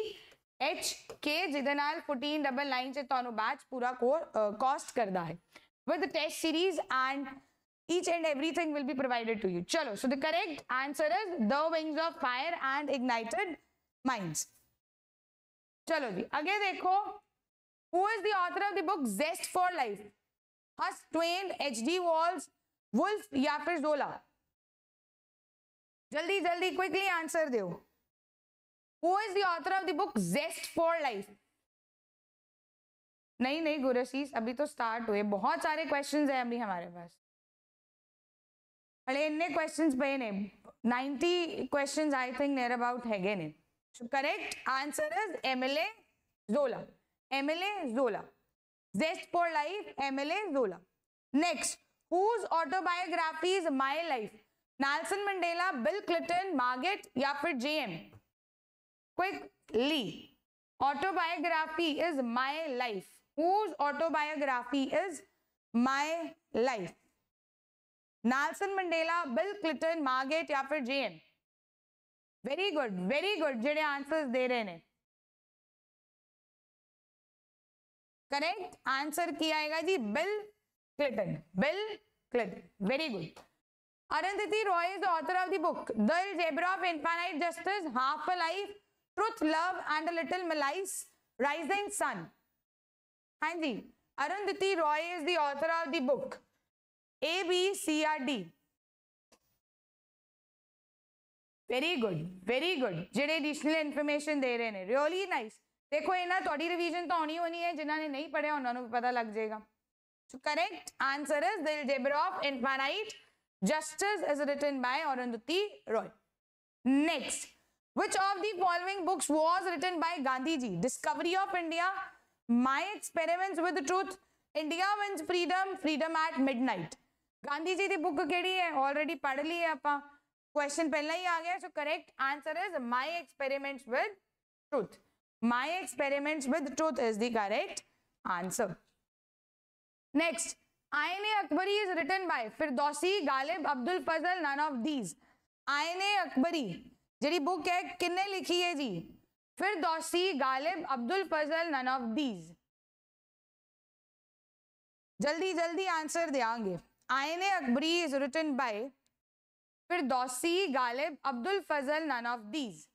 H K જિદનાલ fourteen double nine છે તો આનો બેચ પૂરા કોસ્ટ કરતા હે with the test series and each and everything will be provided to you. Chalo. So the correct answer is the wings of fire and ignited minds. Chalo ji. Again dekho. Who is the author of the book Zest for Life? Hus Twain, H.D. Walls, Wolf या फिर Zola? जल्दी जल्दी quickly answer दो Who is the author of the book Zest for Life? नहीं नहीं गुरशीष अभी तो start हुए बहुत सारे क्वेश्चंस हैं अभी हमारे पास अरे इन्ने क्वेश्चंस पे ने 90 questions I think near about हैगे ने correct answer is Emile Zola Emile Zola zest for life mla zola next whose autobiography is my life nelson mandela bill clinton margaret या फिर JM quickly. Autobiography is my life. Whose autobiography is my life? Nelson Mandela Bill Clinton Margaret या फिर JN very good very good जेडे answers दे रहे ने correct answer किया आएगा जी Bill Clinton Bill Clinton very good Arundhati Roy is the author of the book The Algebra of Infinite Justice Half a Life truth love and a little malice rising sun hain ji arundhati roy is the author of the book a b c r d very good very good जेडे additional information दे रहे हैं really nice देखो ये ना थोड़ी revision तो आनी होनी है जिन्होंने नहीं पढ़िया उन्होंने भी पता लग जाएगा सो correct answer is the algebra of infinite justice is written by Arundhati Roy next Which of the following books was written by Gandhi ji? Discovery of India, My Experiments with Truth, India Wins Freedom, Freedom at Midnight. Gandhi ji book kedi hai already padh liye apa. Question pehla hi aa gaya so correct answer is My Experiments with Truth. My Experiments with Truth is the correct answer. Next, Ayn-e Akbari is written by Firdausi, Ghalib, Abdul Fazl, none of these. Ayn-e Akbari जी book है किन्ने लिखी है जी Firdausi Ghalib Abdul Fazl none of these जल्दी जल्दी answer देंगे Ain Akbari is written by Firdausi Ghalib Abdul Fazl none of these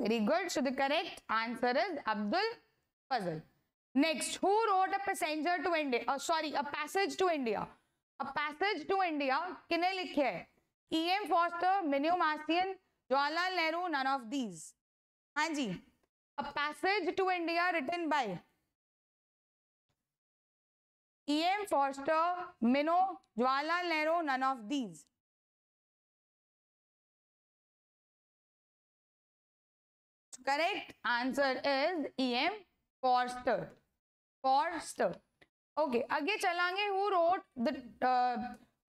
very good so the correct answer is Abdul Fazl next who wrote a passenger to India sorry a passage to India a passage to India किने लिखे है E M Forster Minoo Masani Jawaharlal Nehru none of these हाँ जी a passage to India written by E M Forster Minoo Jawaharlal Nehru none of these correct answer is em forster forster okay okay, आगे चलाएंगे who wrote the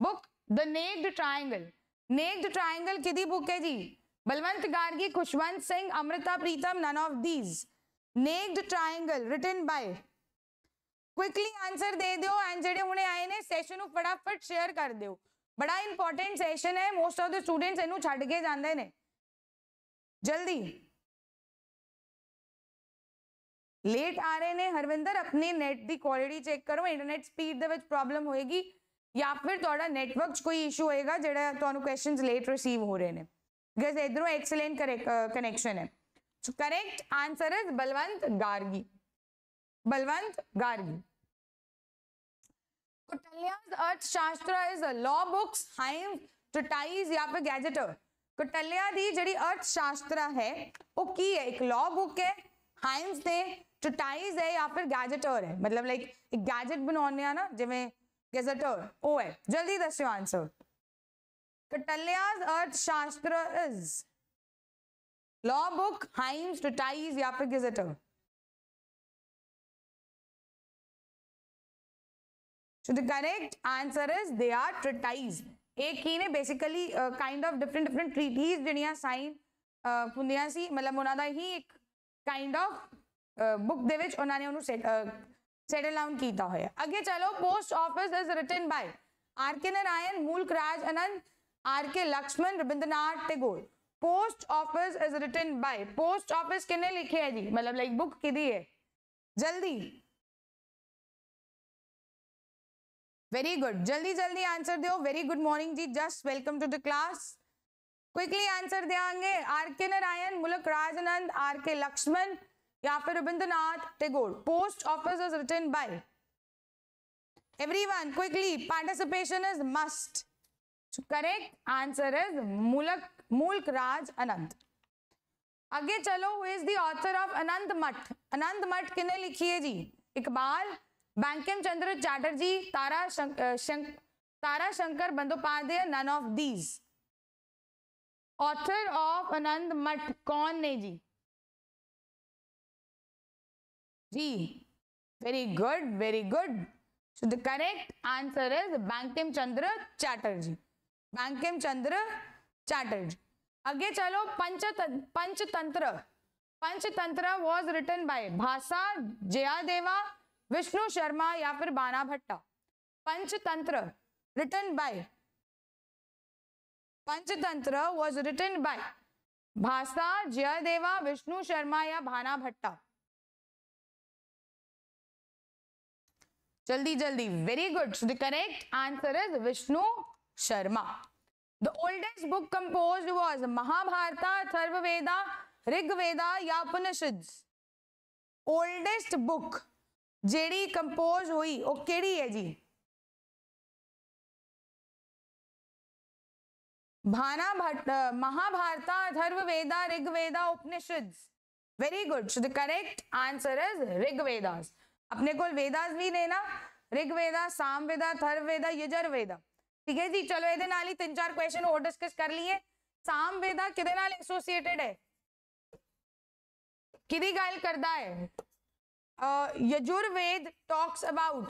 book the naked triangle naked triangle किदी book है जी Balwant Gargi Khushwant Singh Amrita Pritam none of these naked triangle written by quickly answer दे दो and जेडे हुणे आए ने सेशन ਨੂੰ ਫਟਾਫਟ ਸ਼ੇਅਰ ਕਰ ਦਿਓ ਬੜਾ ਇੰਪੋਰਟੈਂਟ ਸੈਸ਼ਨ ਹੈ ਮੋਸਟ ਆਫ ਦ ਸਟੂਡੈਂਟਸ ਇਹਨੂੰ ਛੱਡ ਕੇ ਜਾਂਦੇ ਨੇ ਜਲਦੀ लेट आ रहे ने हरविंदर अपने नेट की क्वालिटी चेक करो इंटरनेट स्पीड प्रॉब्लम होएगी या फिर थोड़ा नेटवर्क कोई इशू होएगा जो तो क्वेश्चन लेट रिसीव हो रहे हैं बिकॉज इधरों एक्सलेंट कनैक्शन है correct answer is Balwant Gargi Balwant Gargi Arthashastra is law books hymns treatise ਹੈ ਜਾਂ ਫਿਰ ਗੈਜਟਰ ਹੈ ਮਤਲਬ ਲਾਈਕ ਇੱਕ ਗੈਜਟ ਬਣਾਉਣੇ ਆ ਨਾ ਜਿਵੇਂ ਗੈਜਟਰ ਉਹ ਹੈ ਜਲਦੀ ਦੱਸਿਓ answer Kautilya's Arthashastra is law book hymns treatise या फिर गजेटर So the correct answer is they are treatise. एक ही ने basically uh, kind of different different treaties जिन्हें साइन पुंदिया सी मतलब उन्हां ही एक kind of बुक दे विच उन्होंने उन्होंने सेट सेटल डाउन ਕੀਤਾ ਹੋਇਆ ਅੱਗੇ चलो post office is written by R के Narayan Mulk Raj Anand R K Laxman Rabindranath Tagore post office is written by post office किने लिखे है जी मतलब लाइक बुक कि है जल्दी वेरी गुड जल्दी जल्दी आंसर दो वेरी गुड मॉर्निंग जी just welcome to the class quickly answer देंगे आर के नारायण मुलक राजानंद आर के लक्ष्मण या फिर Rabindranath Tagore post office is written by everyone quickly participation is must correct answer is Mulk Mulk Raj Anand आगे चलो who is the author of अनंत मठ अनंत मठ किने लिखी है जी Iqbal Bankim Chandra Chatterjee Tara Shankar, Shankar, Tara Shankar Bandyopadhyay none of these author of अनंत मठ कौन ने जी जी very good very good so the correct answer is Bankim Chandra Chatterjee Bankim Chandra Chatterjee आगे चलो Panch Panchatantra Panchatantra was written by Bhasa Jayadeva Vishnu Sharma या फिर Bana Bhatta Panchatantra written by Panchatantra was written by Bhasa Jayadeva Vishnu Sharma या भाना भट्टा जल्दी जल्दी very good the correct answer is Vishnu Sharma the oldest book compose was Mahabharata Atharvaveda Rigveda या उपनिषद ओल्डेस्ट बुक जेडी compose हुई वो केड़ी है जी Bana Bhatt Mahabharata Atharvaveda Rigveda Upanishad very good the correct answer is Rigvedas अपने को वेदास भी लेना ऋग वेदा साम वेदा थर्व वेदा यजर वेदा ठीक है जी चलो ये तीन चार क्वेश्चन और डिस्कस कर लिए साम वेदा कि एसोसिएटेड है कि गल करता है यजुर्वेद टॉक्स अबाउट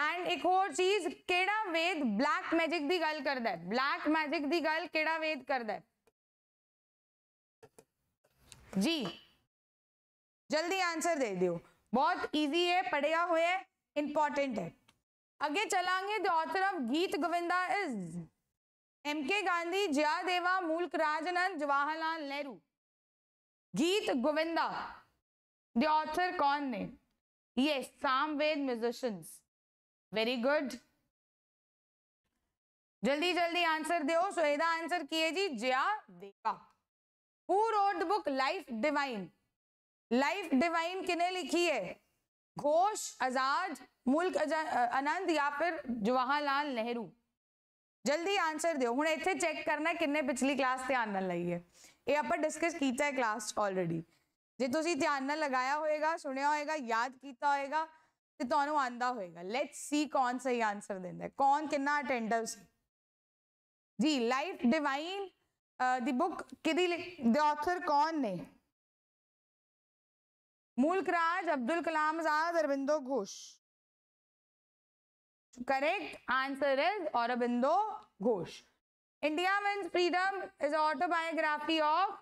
एंड एक और चीज केड़ा वेद ब्लैक मैजिक की गल ਕਰਦਾ ਹੈ ਬਲੈਕ ਮੈਜਿਕ ਦੀ ਗੱਲ ਕਿਹੜਾ ਵੇਦ ਕਰਦਾ ਹੈ ਜੀ जल्दी आंसर दे दो बहुत इजी है पढ़िया हुए इंपॉर्टेंट है आगे चलाएंगे द ऑथर ऑफ गीत Govinda is M K Gandhi Jaya देवा मूलक राजनंद जवाहरलाल नेहरू गीत गोविंदा द ऑथर कौन ने ये सामवेद म्यूजिशंस वेरी गुड जल्दी जल्दी आंसर दो सो आंसर किए जी Jayadeva who wrote book life divine life divine किने लिखी है घोष आजाद मुल्क आनंद या फिर जवाहरलाल नेहरू जल्दी आंसर दो हूँ इतने चेक करना किन्ने पिछली क्लास ध्यान न लई है ये आप डिस्कस किया है क्लास ऑलरेडी जो तुम ध्यान न लगया होएगा सुनया होएगा याद किया होएगा तो थानू आंदा होएगा लैट सी कौन सही आंसर देंदा कौन कि अटेंडर से जी लाइफ डिवाइन द बुक कि ऑथर कौन ने Mulk Raj Abdul Kalam Azad Aurobindo Ghosh correct answer is Aurobindo Ghosh India wins freedom is autobiography of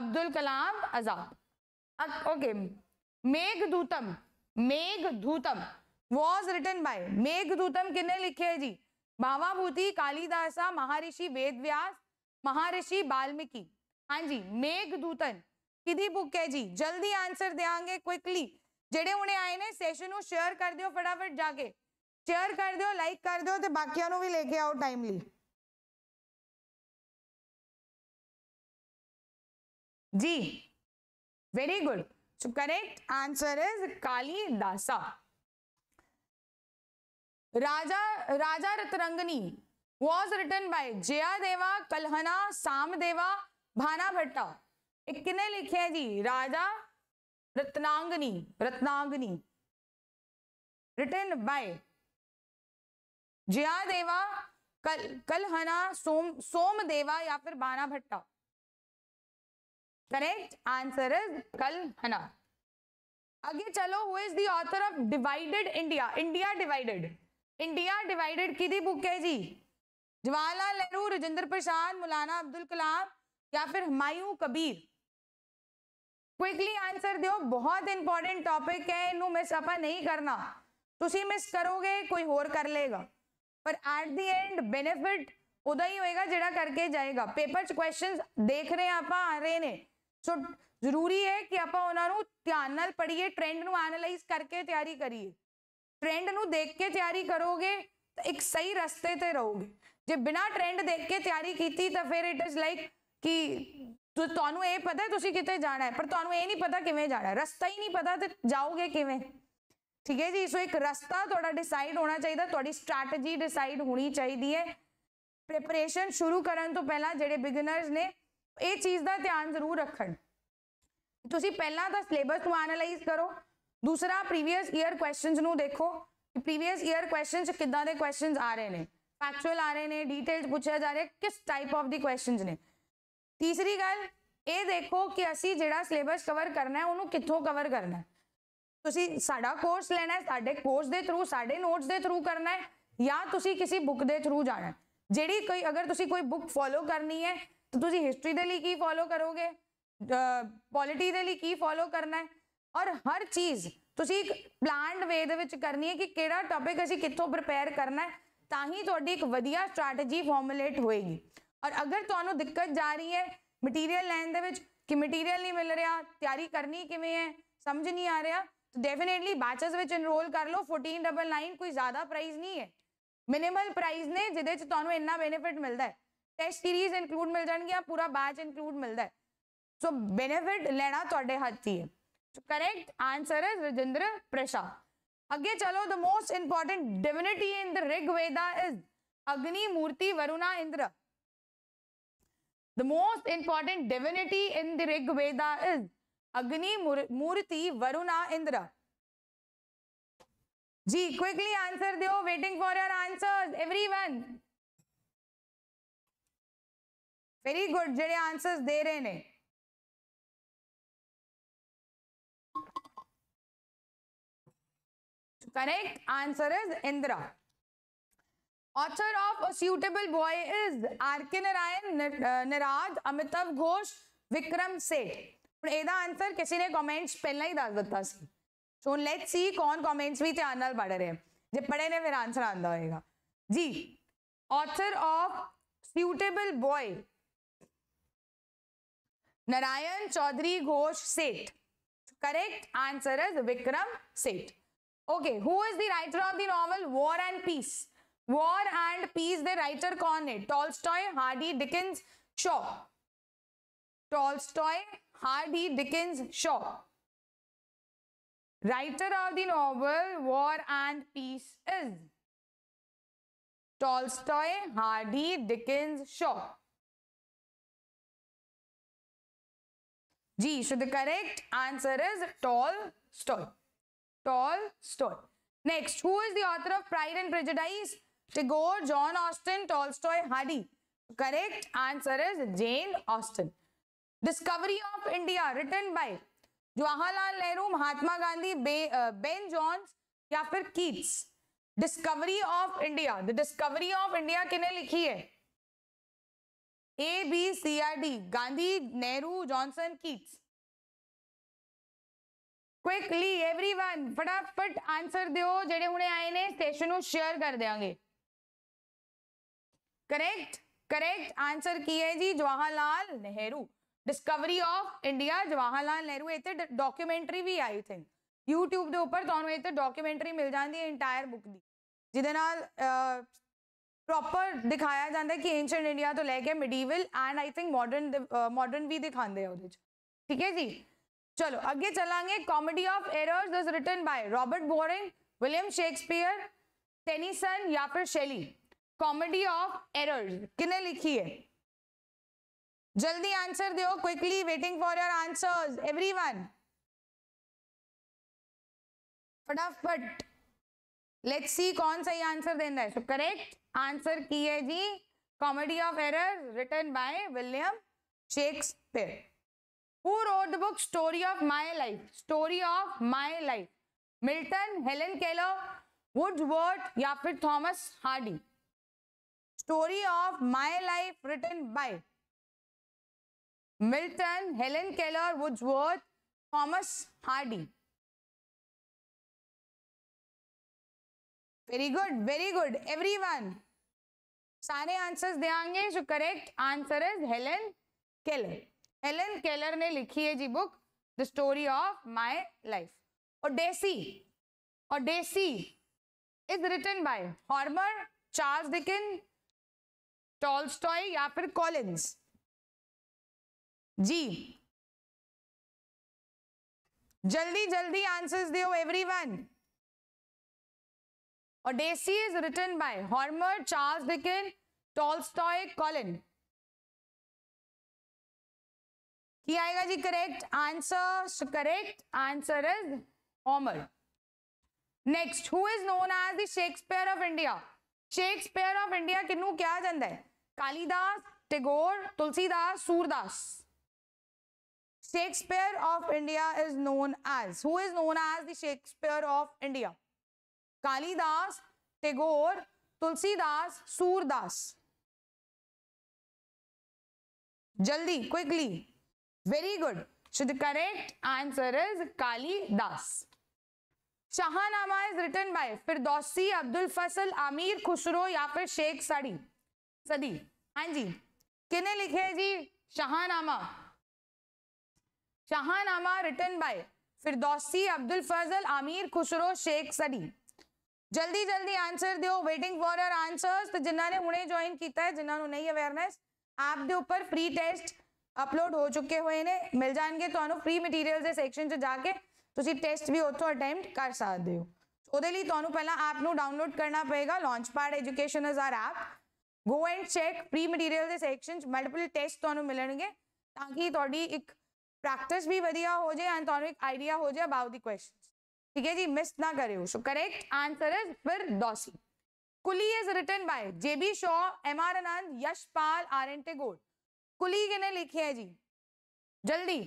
Abdul Kalam Azad okay Meghadutam Meghadutam was written by Meghadutam किन्ने लिखे है जी भावाभूति कालिदासा महर्षि वेद व्यास महर्षि वाल्मीकि हाँ जी मेघदूतन कि बुक है जी जल्दी आंसर देंगे क्विकली जेडे हमने आए ने सैशन शेयर कर दियो फटाफट जाके शेयर कर दियो लाइक कर दियो तो बाकियों भी लेके आओ टाइमली जी very good so correct answer is Kalidasa Raja Raja Rajatarangini was return by Jayadeva Kalhana Somadeva Bana Bhatta एक किने लिखे हैं जी Raja Rajatarangini Rajatarangini written by Jayadeva Kal कलहना सोम सोमदेवा या फिर बाना भट्टा करेक्ट आंसर इज कलहना आगे चलो who is the author of divided India India divided India divided की बुक है जी जवाहरलाल नेहरू राजेंद्र प्रसाद मौलाना अब्दुल कलाम या फिर हमायूं कबीर ਕੁਇਕਲੀ ਆਨਸਰ ਦਿਓ ਬਹੁਤ ਇੰਪੋਰਟੈਂਟ ਟਾਪਿਕ ਹੈ ਇਹਨੂੰ ਮਿਸ ਆਪਾਂ ਨਹੀਂ ਕਰਨਾ ਤੁਸੀਂ ਮਿਸ ਕਰੋਗੇ ਕੋਈ ਹੋਰ ਕਰ ਲੇਗਾ ਪਰ ਐਟ ਦੀ ਐਂਡ ਬੈਨੀਫਿਟ ਉਦਾ ਹੀ ਹੋਏਗਾ ਜਿਹੜਾ ਕਰਕੇ ਜਾਏਗਾ ਪੇਪਰ ਚ ਕੁਐਸਚਨਸ ਦੇਖ ਰਹੇ ਆਪਾਂ ਆ ਰਹੇ ਨੇ ਸੋ ਜ਼ਰੂਰੀ ਹੈ ਕਿ ਆਪਾਂ ਉਹਨਾਂ ਨੂੰ ਧਿਆਨ ਨਾਲ ਪੜ੍ਹੀਏ ਟ੍ਰੈਂਡ ਨੂੰ ਐਨਾਲਾਈਜ਼ ਕਰਕੇ ਤਿਆਰੀ ਕਰੀਏ ਟ੍ਰੈਂਡ ਨੂੰ ਦੇਖ ਕੇ ਤਿਆਰੀ ਕਰੋਗੇ ਤਾਂ ਇੱਕ ਸਹੀ ਰਸਤੇ ਤੇ ਰਹੋਗੇ ਜੇ ਬਿਨਾ ਟ੍ਰੈਂਡ ਦੇਖ ਕੇ ਤਿਆਰੀ ਕੀਤੀ ਤਾਂ ਫਿਰ ਇਟ ਇਜ਼ ਲਾਈਕ ਕਿ ਤੇ ਤੁਹਾਨੂੰ ਇਹ ਪਤਾ ਹੈ ਤੁਸੀਂ ਕਿਤੇ ਜਾਣਾ ਹੈ ਪਰ ਤੁਹਾਨੂੰ ਇਹ ਨਹੀਂ ਪਤਾ ਕਿਵੇਂ ਜਾਣਾ ਹੈ ਰਸਤਾ ਹੀ ਨਹੀਂ ਪਤਾ ਤੇ ਜਾਓਗੇ ਕਿਵੇਂ ਠੀਕ ਹੈ ਜੀ ਸੋ ਇੱਕ ਰਸਤਾ ਤੁਹਾਡਾ ਡਿਸਾਈਡ ਹੋਣਾ ਚਾਹੀਦਾ ਤੁਹਾਡੀ ਸਟ੍ਰੈਟਜੀ ਡਿਸਾਈਡ ਹੋਣੀ ਚਾਹੀਦੀ ਹੈ ਪ੍ਰੈਪਰੇਸ਼ਨ ਸ਼ੁਰੂ ਕਰਨ ਤੋਂ ਪਹਿਲਾਂ ਜਿਹੜੇ ਬਿਗਨਰਸ ਨੇ ਇਹ ਚੀਜ਼ ਦਾ ਧਿਆਨ ਜ਼ਰੂਰ ਰੱਖਣ ਤੁਸੀਂ ਪਹਿਲਾਂ ਤਾਂ ਸਿਲੇਬਸ ਨੂੰ ਅਨਲਾਈਜ਼ ਕਰੋ ਦੂਸਰਾ ਪ੍ਰੀਵੀਅਸ ਈਅਰ ਕੁਐਸਚਨਸ ਨੂੰ ਦੇਖੋ ਕਿ ਪ੍ਰੀਵੀਅਸ ਈਅਰ ਕੁਐਸਚਨਸ ਕਿੱਦਾਂ ਦੇ ਕੁਐਸਚਨਸ ਆ ਰਹੇ ਨੇ ਫੈਕਚੁਅਲ ਆ ਰਹੇ ਨੇ ਡੀਟੇਲਡ ਪੁੱਛਿਆ ਜਾ ਰਿਹਾ ਕਿਸ ਟਾਈਪ ਆਫ ਦੀ ਕੁਐਸਚਨਸ ਨੇ ਤੀਸਰੀ ਗੱਲ ਇਹ ਦੇਖੋ ਕਿ ਅਸੀਂ ਜਿਹੜਾ ਸਿਲੇਬਸ ਕਵਰ ਕਰਨਾ ਹੈ ਉਹਨੂੰ ਕਿੱਥੋਂ ਕਵਰ ਕਰਨਾ ਹੈ ਤੁਸੀਂ ਸਾਡਾ ਕੋਰਸ ਲੈਣਾ ਹੈ ਸਾਡੇ ਕੋਰਸ ਦੇ ਥਰੂ ਸਾਡੇ ਨੋਟਸ ਦੇ ਥਰੂ ਕਰਨਾ ਹੈ ਜਾਂ ਤੁਸੀਂ ਕਿਸੇ ਬੁੱਕ ਦੇ ਥਰੂ ਜਾਣਾ ਹੈ ਜਿਹੜੀ ਕੋਈ ਅਗਰ ਤੁਸੀਂ ਕੋਈ ਬੁੱਕ ਫੋਲੋ ਕਰਨੀ ਹੈ ਤਾਂ ਤੁਸੀਂ ਹਿਸਟਰੀ ਦੇ ਲਈ ਕੀ ਫੋਲੋ ਕਰੋਗੇ ਪੋਲਿਟੀ ਦੇ ਲਈ ਕੀ ਫੋਲੋ ਕਰਨਾ ਹੈ ਔਰ ਹਰ ਚੀਜ਼ ਤੁਸੀਂ ਇੱਕ ਪਲਾਨਡ ਵੇ ਦੇ ਵਿੱਚ ਕਰਨੀ ਹੈ ਕਿ ਕਿਹੜਾ ਟੌਪਿਕ ਅਸੀਂ ਕਿੱਥੋਂ ਪ੍ਰਪੇਅਰ ਕਰਨਾ ਹੈ ਤਾਂ ਹੀ ਤੁਹਾਡੀ ਇੱਕ ਵਧੀਆ ਸਟ੍ਰੈਟਜੀ ਫਾਰਮੂਲੇਟ ਹੋਏਗੀ और अगर तुम्हें दिक्कत जा रही है मटीरियल लैन के मटीरियल नहीं मिल रहा तैयारी करनी किमें है समझ नहीं आ रहा तो डेफिनेटली बैचस में इनरोल कर लो फोर्टीन डबल नाइन कोई ज़्यादा प्राइज नहीं है मिनिमल प्राइज ने जिद इन्ना बेनीफिट मिलता है टेस्ट सीरीज इनकलूड मिल जाएगी पूरा बैच इनकलूड मिलता है सो बेनीफिट लेना थोड़े हाथ ही है सो करेक्ट आंसर है राजेंद्र प्रसाद अगे चलो the most important divinity in the Rigveda is Agni Murti Varuna Indra the most important divinity in the Rig is Agni Murti Varuna Indra जी क्विकली आंसर दो waiting for your answer everyone very good जेडे आंसर दे रहे ने correct answer is Indra author of suitable boy is are के नारायण नाराज अमिताभ घोष विक्रम सेठ हूँ यद आंसर किसी ने कॉमेंट्स पहला ही दस दता से सो लैट सी कौन कॉमेंट्स भी ध्यान पढ़ रहे जो पढ़े ने फिर आंसर आंदा होगा जी author of suitable boy Narayan Chaudhuri Ghosh Seth correct answer is Vikram Seth okay who is the writer of the novel war and peace War and Peace, the writer कौन है Tolstoy, Hardy, Dickens, Shaw. Tolstoy, Hardy, Dickens, Shaw. Writer of the novel War and Peace is Tolstoy, Hardy, Dickens, Shaw. G. So the correct answer is Tolstoy. Tolstoy. Next, who is the author of Pride and Prejudice? Tagore John Austen Tolstoy Hardy correct answer is Jane Austen discovery of India written by Jawaharlal Nehru Mahatma Gandhi Ben Jonson या फिर Keats discovery of India the discovery of India किने लिखी है A B C or D Gandhi Nehru Johnson Keats quickly everyone फटाफट answer दियो जेडे हुने आए ने स्टेशन शेयर कर देंगे करेक्ट करेक्ट आंसर की है जी Jawaharlal Nehru discovery of India Jawaharlal Nehru इतने तो डॉक्यूमेंट्री भी आई थिंक यूट्यूब के उपर तुम इतने डॉक्यूमेंट्री मिल जाती है इंटायर बुक की जिद प्रॉपर दिखाया जाता है कि एंशंट इंडिया तो लैके medieval and I think modern modern भी दिखाते हैं ठीक है जी चलो अगे चला comedy of errors is written by Robert Browning William Shakespeare Tennyson या फिर शेली कॉमेडी ऑफ एरर्स किने लिखी है जल्दी आंसर दो quickly waiting for your answers everyone फटाफट लेट्स सी कौन सही आंसर देना है सो करेक्ट आंसर की है जी comedy of error written by William Shakespeare who wrote the book story of my life story of my life Milton Helen Keller Woodworth या फिर Thomas Hardy story of my life written by Milton Helen Keller Woodworth Thomas Hardy very good very good everyone सारे answers देंगे जो correct answer is Helen Keller Helen Keller ने लिखी है जी book the story of my life और Odyssey Odyssey is written by Homer Charles Dickens Tolstoy या फिर कॉलिंस जी जल्दी जल्दी आंसर्स दियो everyone Odyssey is written by Homer Charles Dickens Tolstoy Collins की आएगा जी correct answer correct answer is Homer next who is known as the Shakespeare of India Shakespeare of India किनू क्या जाता है Kalidas Tagore Tulsidas Surdas Shakespeare of India is known as who is known as the Shakespeare of India Kalidas Tagore Tulsidas Surdas जल्दी quickly very good so the correct answer is Kali Shahnama is written by by Firdausi, Abdul Fasal, Amir Khusro या फिर शेख साड़ी सदी हाँ जी किने लिखे है जी Shahnama Shahnama written by Firdausi Abdul Fazal Amir Khusro Sheikh Saadi जल्दी जल्दी आंसर दियो वेटिंग फॉर योर आंसर्स तो जिन्होंने हमने ज्वाइन किया है जिन्होंने नहीं अवेयरनेस ऐप के ऊपर फ्री टेस्ट अपलोड हो चुके हुए ने मिल जाएंगे तो फ्री मटीरियल के सैक्शन से जाके ਤੁਸੀਂ ਟੈਸਟ ਵੀ ਉੱਥੋਂ ਅਟੈਂਪਟ ਕਰ ਸਕਦੇ ਹੋ ਉਹਦੇ ਲਈ ਤੁਹਾਨੂੰ ਪਹਿਲਾਂ ਐਪ ਨੂੰ ਡਾਊਨਲੋਡ ਕਰਨਾ ਪਏਗਾ Launchpad education is our app go and check pre material ਦੇ ਸੈਕਸ਼ਨਸ ਮਲਟੀਪਲ ਟੈਸਟ ਤੁਹਾਨੂੰ ਮਿਲਣਗੇ ਤਾਂ एक प्रैक्टिस भी ਪ੍ਰੈਕਟਿਸ हो जाए एंड ਜਾਏ ਐਂਡ ਤੁਹਾਨੂੰ ਇੱਕ ਆਈਡੀਆ ਹੋ ਜਾਏ ਅਬਾਊਟ ठीक है जी मिस ना करे सो करेक्ट आंसर इज फिर दोसी Coolie is written by J B Shaw M R Anand Yashpal R N Tagore Coolie किने लिखी है जी जल्दी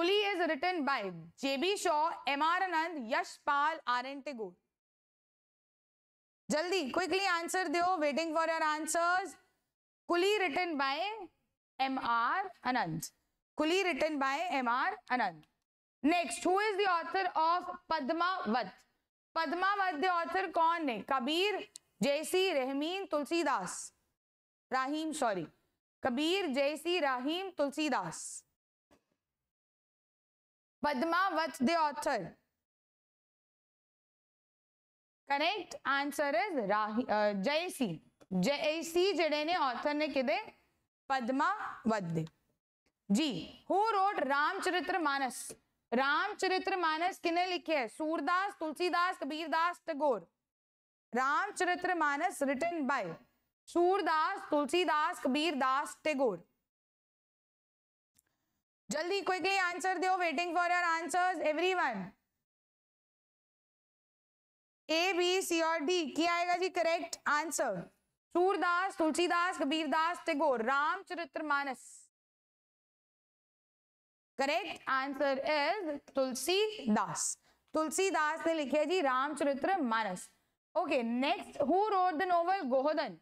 Coolie is written by J B Shaw M R Anand Yashpal R N Tagore जल्दी क्विकली आंसर दो waiting for your answers Coolie written by M R Anand Coolie written by M R Anand next who is the author of Padmavat Padmavat the author कौन है Kabir Jayasi Rahim Tulsidas Rahim sorry Kabir Jayasi Rahim Tulsidas Padmavat the author correct answer is राही जय जय जयसी जड़े ने author ने किदे पद्मावत जी हु रोट रामचरित्र मानस रामचरित्र मानस किने लिखे है सूरदास तुलसीदास कबीरदास टगोर रामचरित्र मानस रिटन बाय सूरदास तुलसीदास कबीरदास टेगोर जल्दी क्विकली आंसर दो waiting for your answers everyone A B C और डी क्या आएगा जी correct answer Surdas Tulsidas Kabirdas Tagore Ramcharitra Manas correct answer is Tulsidas Tulsidas ने लिखे जी Ramcharitra Manas okay next who wrote the novel Godan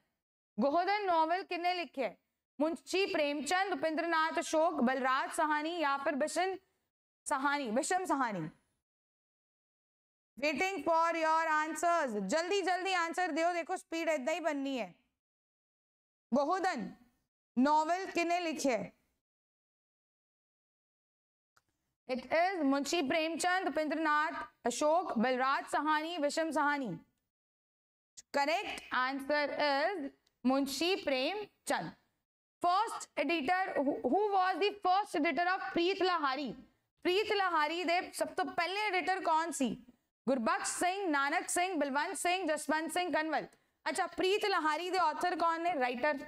Godan novel किसने लिखे है मुंशी प्रेमचंद उपेंद्रनाथ अशोक बलराज सहानी या फिर Bishan Sahni Bhisham Sahni waiting for your answers जल्दी जल्दी आंसर दियो देखो स्पीड इतना ही बननी है बहुधन नॉवल किने लिखे it is Munshi Premchand Upendranath Ashok Balraj Sahni Bhisham Sahni correct answer is Munshi Premchand first editor who was the first editor of Preet Lahari Preet Lahari दे सब तो पहले एडिटर कौन सी गुरबख्श सिंह नानक सिंह बलवंत सिंह जसवंत सिंह कनवल अच्छा प्रीत लहारी दे ऑथर कौन है राइटर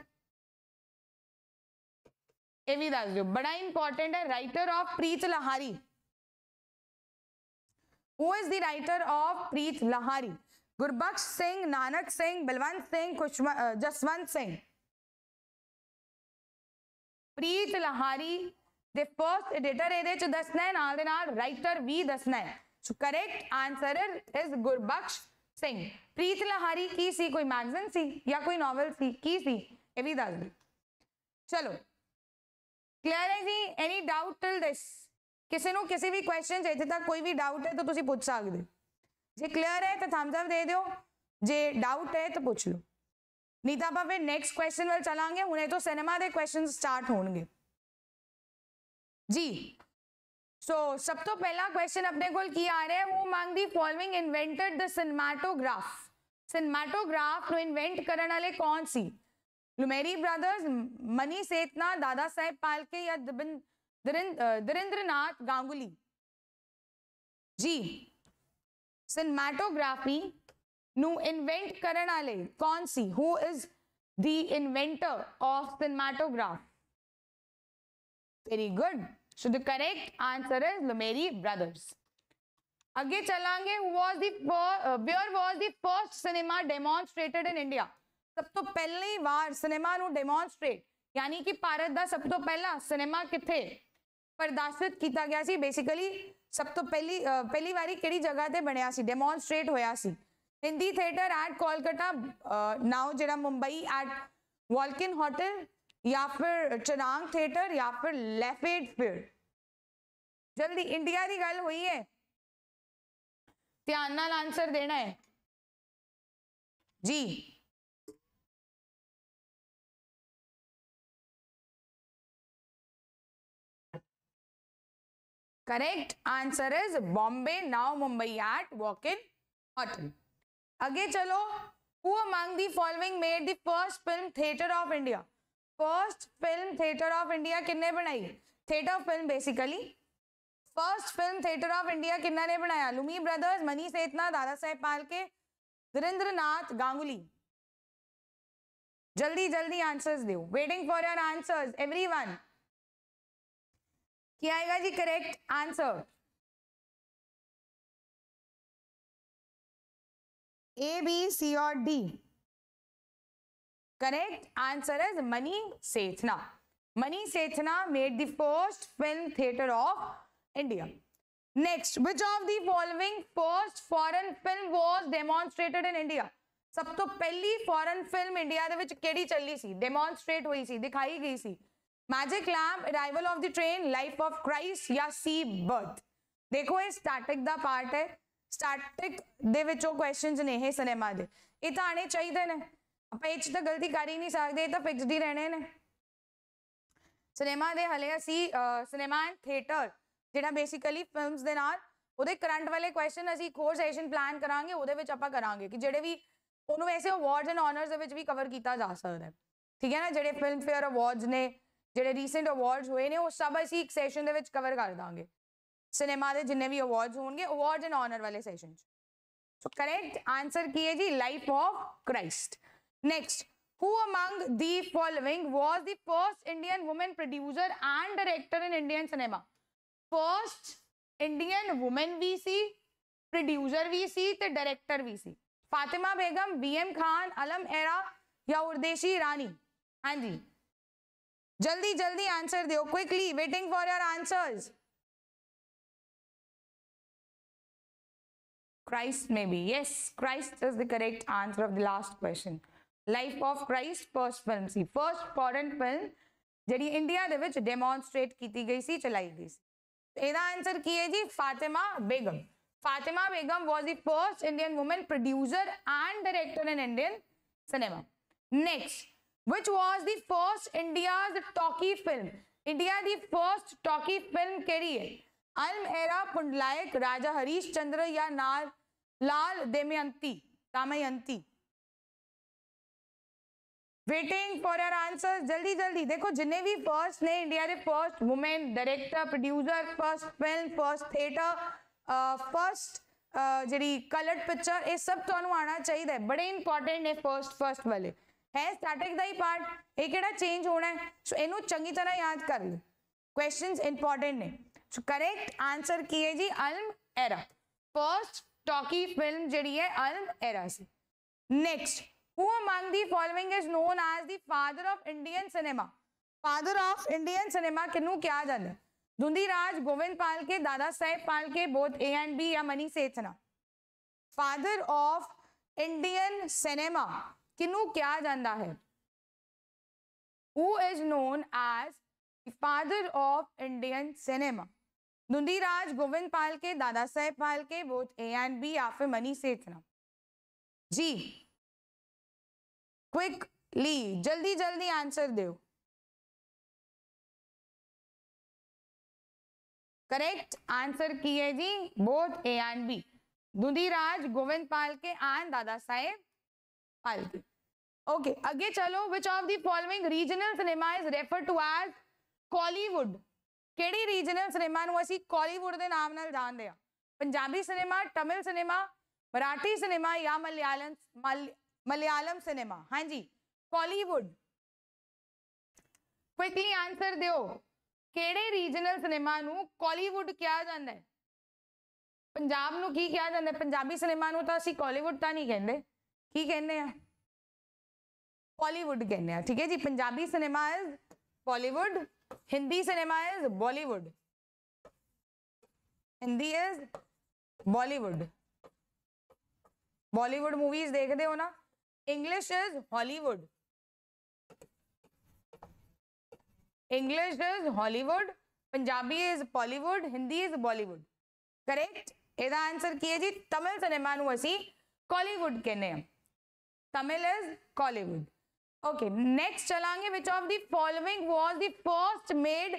एवी दास जो बड़ा इंपॉर्टेंट है writer of Preet Lahari who is the writer of Preet Lahari Gurbakhsh Singh Nanak Singh Balwant Singh Khushwant Jaswant Singh Preet Lahari ਦੇ ਫਰਸਟ ਐਡੀਟਰ ਇਹਦੇ ਚ ਦੱਸਣਾ ਹੈ ਨਾਲ ਦੇ ਨਾਲ ਰਾਈਟਰ ਵੀ ਦੱਸਣਾ So correct answer is Gurbaksh Singh. Preet Lahari की सी कोई मैगजीन सी या कोई नॉवेल सी की सी ये भी दस दी चलो क्लियर है जी एनी डाउट टिल दिस ਕਿਸੇ ਨੂੰ ਕਿਸੇ ਵੀ ਕੁਐਸਚਨ ਚਾਹੀਦੇ ਤਾਂ ਕੋਈ ਵੀ ਡਾਊਟ ਹੈ ਤਾਂ ਤੁਸੀਂ ਪੁੱਛ ਸਕਦੇ ਜੇ ਕਲੀਅਰ ਹੈ ਤਾਂ ਥੰਬਸ ਅਪ ਦੇ ਦਿਓ ਜੇ ਡਾਊਟ ਹੈ ਤਾਂ ਪੁੱਛ ਲਓ ਨਹੀਂ ਤਾਂ ਆਪਾਂ ਫਿਰ ਨੈਕਸਟ ਕੁਐਸਚਨ ਵੱਲ ਚਲਾਂਗੇ ਹੁਣੇ ਤੋਂ ਸਿਨੇਮਾ ਦੇ ਕੁਐਸਚਨ ਸਟਾਰਟ ਹੋਣਗੇ ਜੀ सो सब तो पहला क्वेश्चन अपने को आ रहा है वो among the following invented the cinematograph cinematograph नो इन्वेंट करने वाले कौन सी लुमेरी ब्रदर्स मनी सेतना दादा साहेब पालके या दरिंद्रनाथ गांगुली जी सिनेमाटोग्राफी नु इन्वेंट करने वाले कौन सी who is the inventor of cinematograph very good so the correct answer is Lumiere brothers आगे चलांगे was the where was the first cinema demonstrated in India सब तो पहली बार सिनेमा नु डेमोंस्ट्रेट यानी कि भारत दा सब तो पहला सिनेमा किथे प्रदर्शित किया गया सी बेसिकली सब तो पहली uh, पहली बारी केड़ी जगह ते बनया सी डेमोंस्ट्रेट होया सी Hindi theatre at Kolkata now जेड़ा मुंबई एट वॉल्किन होटल या फिर चनांग थिएटर या फिर लेफेड फील्ड जल्दी इंडिया की गल हुई है ध्यान नाल आंसर देना है जी correct answer is Bombay now Mumbai at वॉक इन हॉटल आगे चलो who among the following made the first film theatre of India first film theatre of India किन्ने बनाई theatre film basically first film theatre of India किन्ना ने बनाया लुमी ब्रदर्स मनी सेतना दादा साहेब पालके वीरेंद्र नाथ गांगुली जल्दी जल्दी आंसर्स दो waiting for your answers everyone क्या आएगा जी correct answer A B C और D correct answer is Mani Sethna Mani Sethna made the first film theatre of India next which of the following first foreign film was demonstrated in India सब तो पहली फॉरन film India के चली सी demonstrate हुई सी दिखाई गई सी magic lamp arrival of the train life of Christ या सी बर्थ देखो ये स्टैटिक का पार्ट है स्टैटिक क्वेश्चन ने सिनेमा के ये तो आने चाहिए ने ਆਪਾਂ ਇਹ ਚ ਤਾਂ ਗਲਤੀ ਕਰ ਹੀ ਨਹੀਂ ਸਕਦੇ ਇਹ ਤਾਂ ਫਿਕਸਡ ਹੀ ਰਹਿਣੇ ਨੇ ਸਿਨੇਮਾ ਦੇ ਹਲੇ ਅਸੀਂ ਸਿਨੇਮਾ ਐਂਡ ਥੀਏਟਰ ਜਿਹੜਾ ਬੇਸਿਕਲੀ ਫਿਲਮਸ ਦੇ ਨਾਲ ਉਹਦੇ ਕਰੰਟ ਵਾਲੇ ਕੁਐਸਚਨ ਅਸੀਂ ਕੋਰ ਸੈਸ਼ਨ ਪਲਾਨ ਕਰਾਂਗੇ ਉਹਦੇ ਵਿੱਚ ਆਪਾਂ ਕਰਾਂਗੇ ਕਿ ਜਿਹੜੇ ਵੀ ਉਹਨੂੰ ਵੈਸੇ ਅਵਾਰਡਸ ਐਂਡ ਆਨਰਸ ਦੇ ਵਿੱਚ ਵੀ ਕਵਰ ਕੀਤਾ ਜਾ ਸਕਦਾ ਹੈ ਠੀਕ ਹੈ ਨਾ ਜਿਹੜੇ ਫਿਲਮ ਫੇਅਰ ਅਵਾਰਡਸ ਨੇ ਜਿਹੜੇ ਰੀਸੈਂਟ ਅਵਾਰਡਸ ਹੋਏ ਨੇ ਉਹ ਸਭ ਅਸੀਂ ਇੱਕ ਸੈਸ਼ਨ ਦੇ ਵਿੱਚ ਕਵਰ ਕਰ ਦਾਂਗੇ ਸਿਨੇਮਾ ਦੇ ਜਿੰਨੇ ਵੀ ਅਵਾਰਡਸ ਹੋਣਗੇ ਅਵਾਰਡਸ ਐਂਡ ਆਨਰ ਵਾਲੇ ਸੈਸ਼ਨ ਸੋ ਕਰੈਕਟ ਆਨਸਰ ਕੀ ਹੈ ਜੀ life of Christ Next, who among the following was the first Indian woman producer and director in Indian cinema? First Indian woman VC producer VC the director VC Fatima Begum, B.M. Khan, Alam Era या Urvashi Rani? Andy, Jaldi जल्दी answer answer दो waiting for your answers. Christ maybe yes Christ is the correct answer of the last question life of Christ first film सी first foreign film जी India के demonstrate की गई सी चलाई गई C answer तो की है जी Fatima Begum Fatima Begum was the first Indian women producer and director in Indian cinema next which was the first India talkie film India दी फर्स्ट टॉकी फिल्म कैरी है अल्म एरा पुंडलायक राजा हरीश चंद्र या नार लाल Damayanti Damayanti waiting for your answer जल्दी जल्दी देखो जिन्हें भी फर्स्ट ने इंडिया के first women director producer first film first theatre first जी कलर्ड पिक्चर ये सब तो आना चाहिए बड़े इंपॉर्टेंट ने फर्स्ट फर्स्ट वाले है स्टैटिक का ही पार्ट ये कि चेंज होना है सो so, इनू चंगी तरह याद कर लो क्वेश्चन इंपॉर्टेंट ने सो करेक्ट आंसर की है जी Alam Ara first talkie film जी है अल्म एरा से next Who among the following is known as the father of Indian cinema? Father of Indian cinema किनू क्या जाने दुंदी Dhundiraj Govind Phalke Dada Saheb Phalke both A and B या Mani Sethna father of Indian cinema किनू क्या जाता है who is known as father of Indian cinema Dhundiraj Govind Phalke Dada Saheb Phalke both A and B या फिर मनी सेठना जी क्विकली जल्दी जल्दी आंसर दो करेक्ट आंसर की है जी both A and B Dhundiraj Govind Phalke आन दादा साहेब पाल के ओके आगे चलो which of the following regional cinema is refer to as Kollywood केड़ी रीजनल सिनेमा ਨੂੰ ਅਸੀਂ ਕਾਲੀਵੁੱਡ ਦੇ ਨਾਮ ਨਾਲ ਜਾਣਦੇ ਆ Punjabi cinema Tamil cinema Marathi cinema ਜਾਂ ਮਲਿਆਲਮ ਮਲਿਆਲਮ ਸਿਨੇਮਾ ਹਾਂਜੀ ਕੋਲੀਵੁੱਡ ਕੁਇਕਲੀ ਆਨਸਰ ਦਿਓ ਕਿਹੜੇ ਰੀਜਨਲ ਸਿਨੇਮਾ ਨੂੰ ਕੋਲੀਵੁੱਡ ਕਿਹਾ ਜਾਂਦਾ ਹੈ ਪੰਜਾਬ ਨੂੰ ਕੀ ਕਿਹਾ ਜਾਂਦਾ ਪੰਜਾਬੀ ਸਿਨੇਮਾ ਨੂੰ ਤਾਂ ਅਸੀਂ ਕੋਲੀਵੁੱਡ ਤਾਂ ਨਹੀਂ ਕਹਿੰਦੇ ਕੀ ਕਹਿੰਦੇ ਆ ਪੋਲੀਵੁੱਡ ਕਹਿੰਦੇ ਆ ਠੀਕ ਹੈ ਜੀ Punjabi cinema is Pollywood Hindi cinema is Bollywood Hindi is Bollywood Bollywood movies ਦੇਖਦੇ ਹੋ ਨਾ English is Hollywood English is Hollywood. Punjabi is Bollywood. Hindi is Bollywood. Correct. इधर आंसर किए जी तमिल सिनेमा असि कॉलीवुड कहने Tamil is Kollywood okay next चलाएंगे which of the following was the first made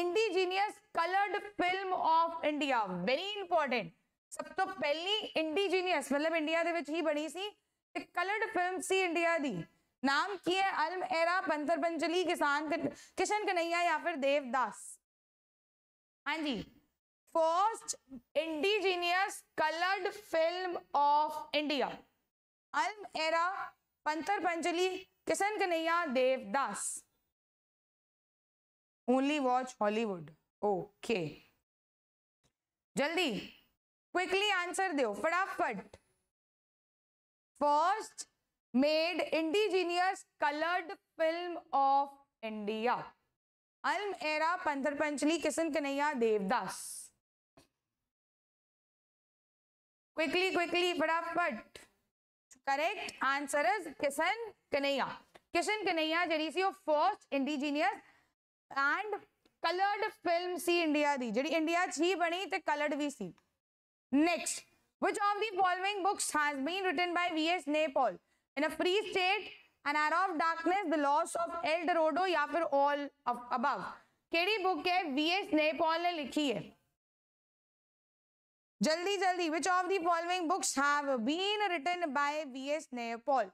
indigenous coloured film of India very important सब तो पहली indigenous मतलब इंडिया ही बनी सी कलर्ड फिल्म सी इंडिया दी नाम की है अल्म एरा पंथर पंचली किसान किशन कन्हैया या फिर देवदास हाँ जी first indigenous coloured film of India Alam Ara Pather Panchali Kisan Kanhaiya Devdas only watch Hollywood okay जल्दी क्विकली आंसर दो फटाफट first made indigenous coloured film of India Alam Ara Pather Panchali Kisan Kanhaiya Devdas quickly quickly फटाफट correct answer is Kisan Kanhaiya Kisan Kanhaiya जी सी first indigenous and coloured film सी इंडिया दी जी इंडिया ही बनी तो कलर्ड भी सी next Which of the following books has been written by V.S. Nepal? In a free state, an area of darkness, the loss of El Dorado, or all of above. Kedi book hai V.S. Nepal ne likhi hai. Jaldi jaldi, which of the following books have been written by V.S. Nepal?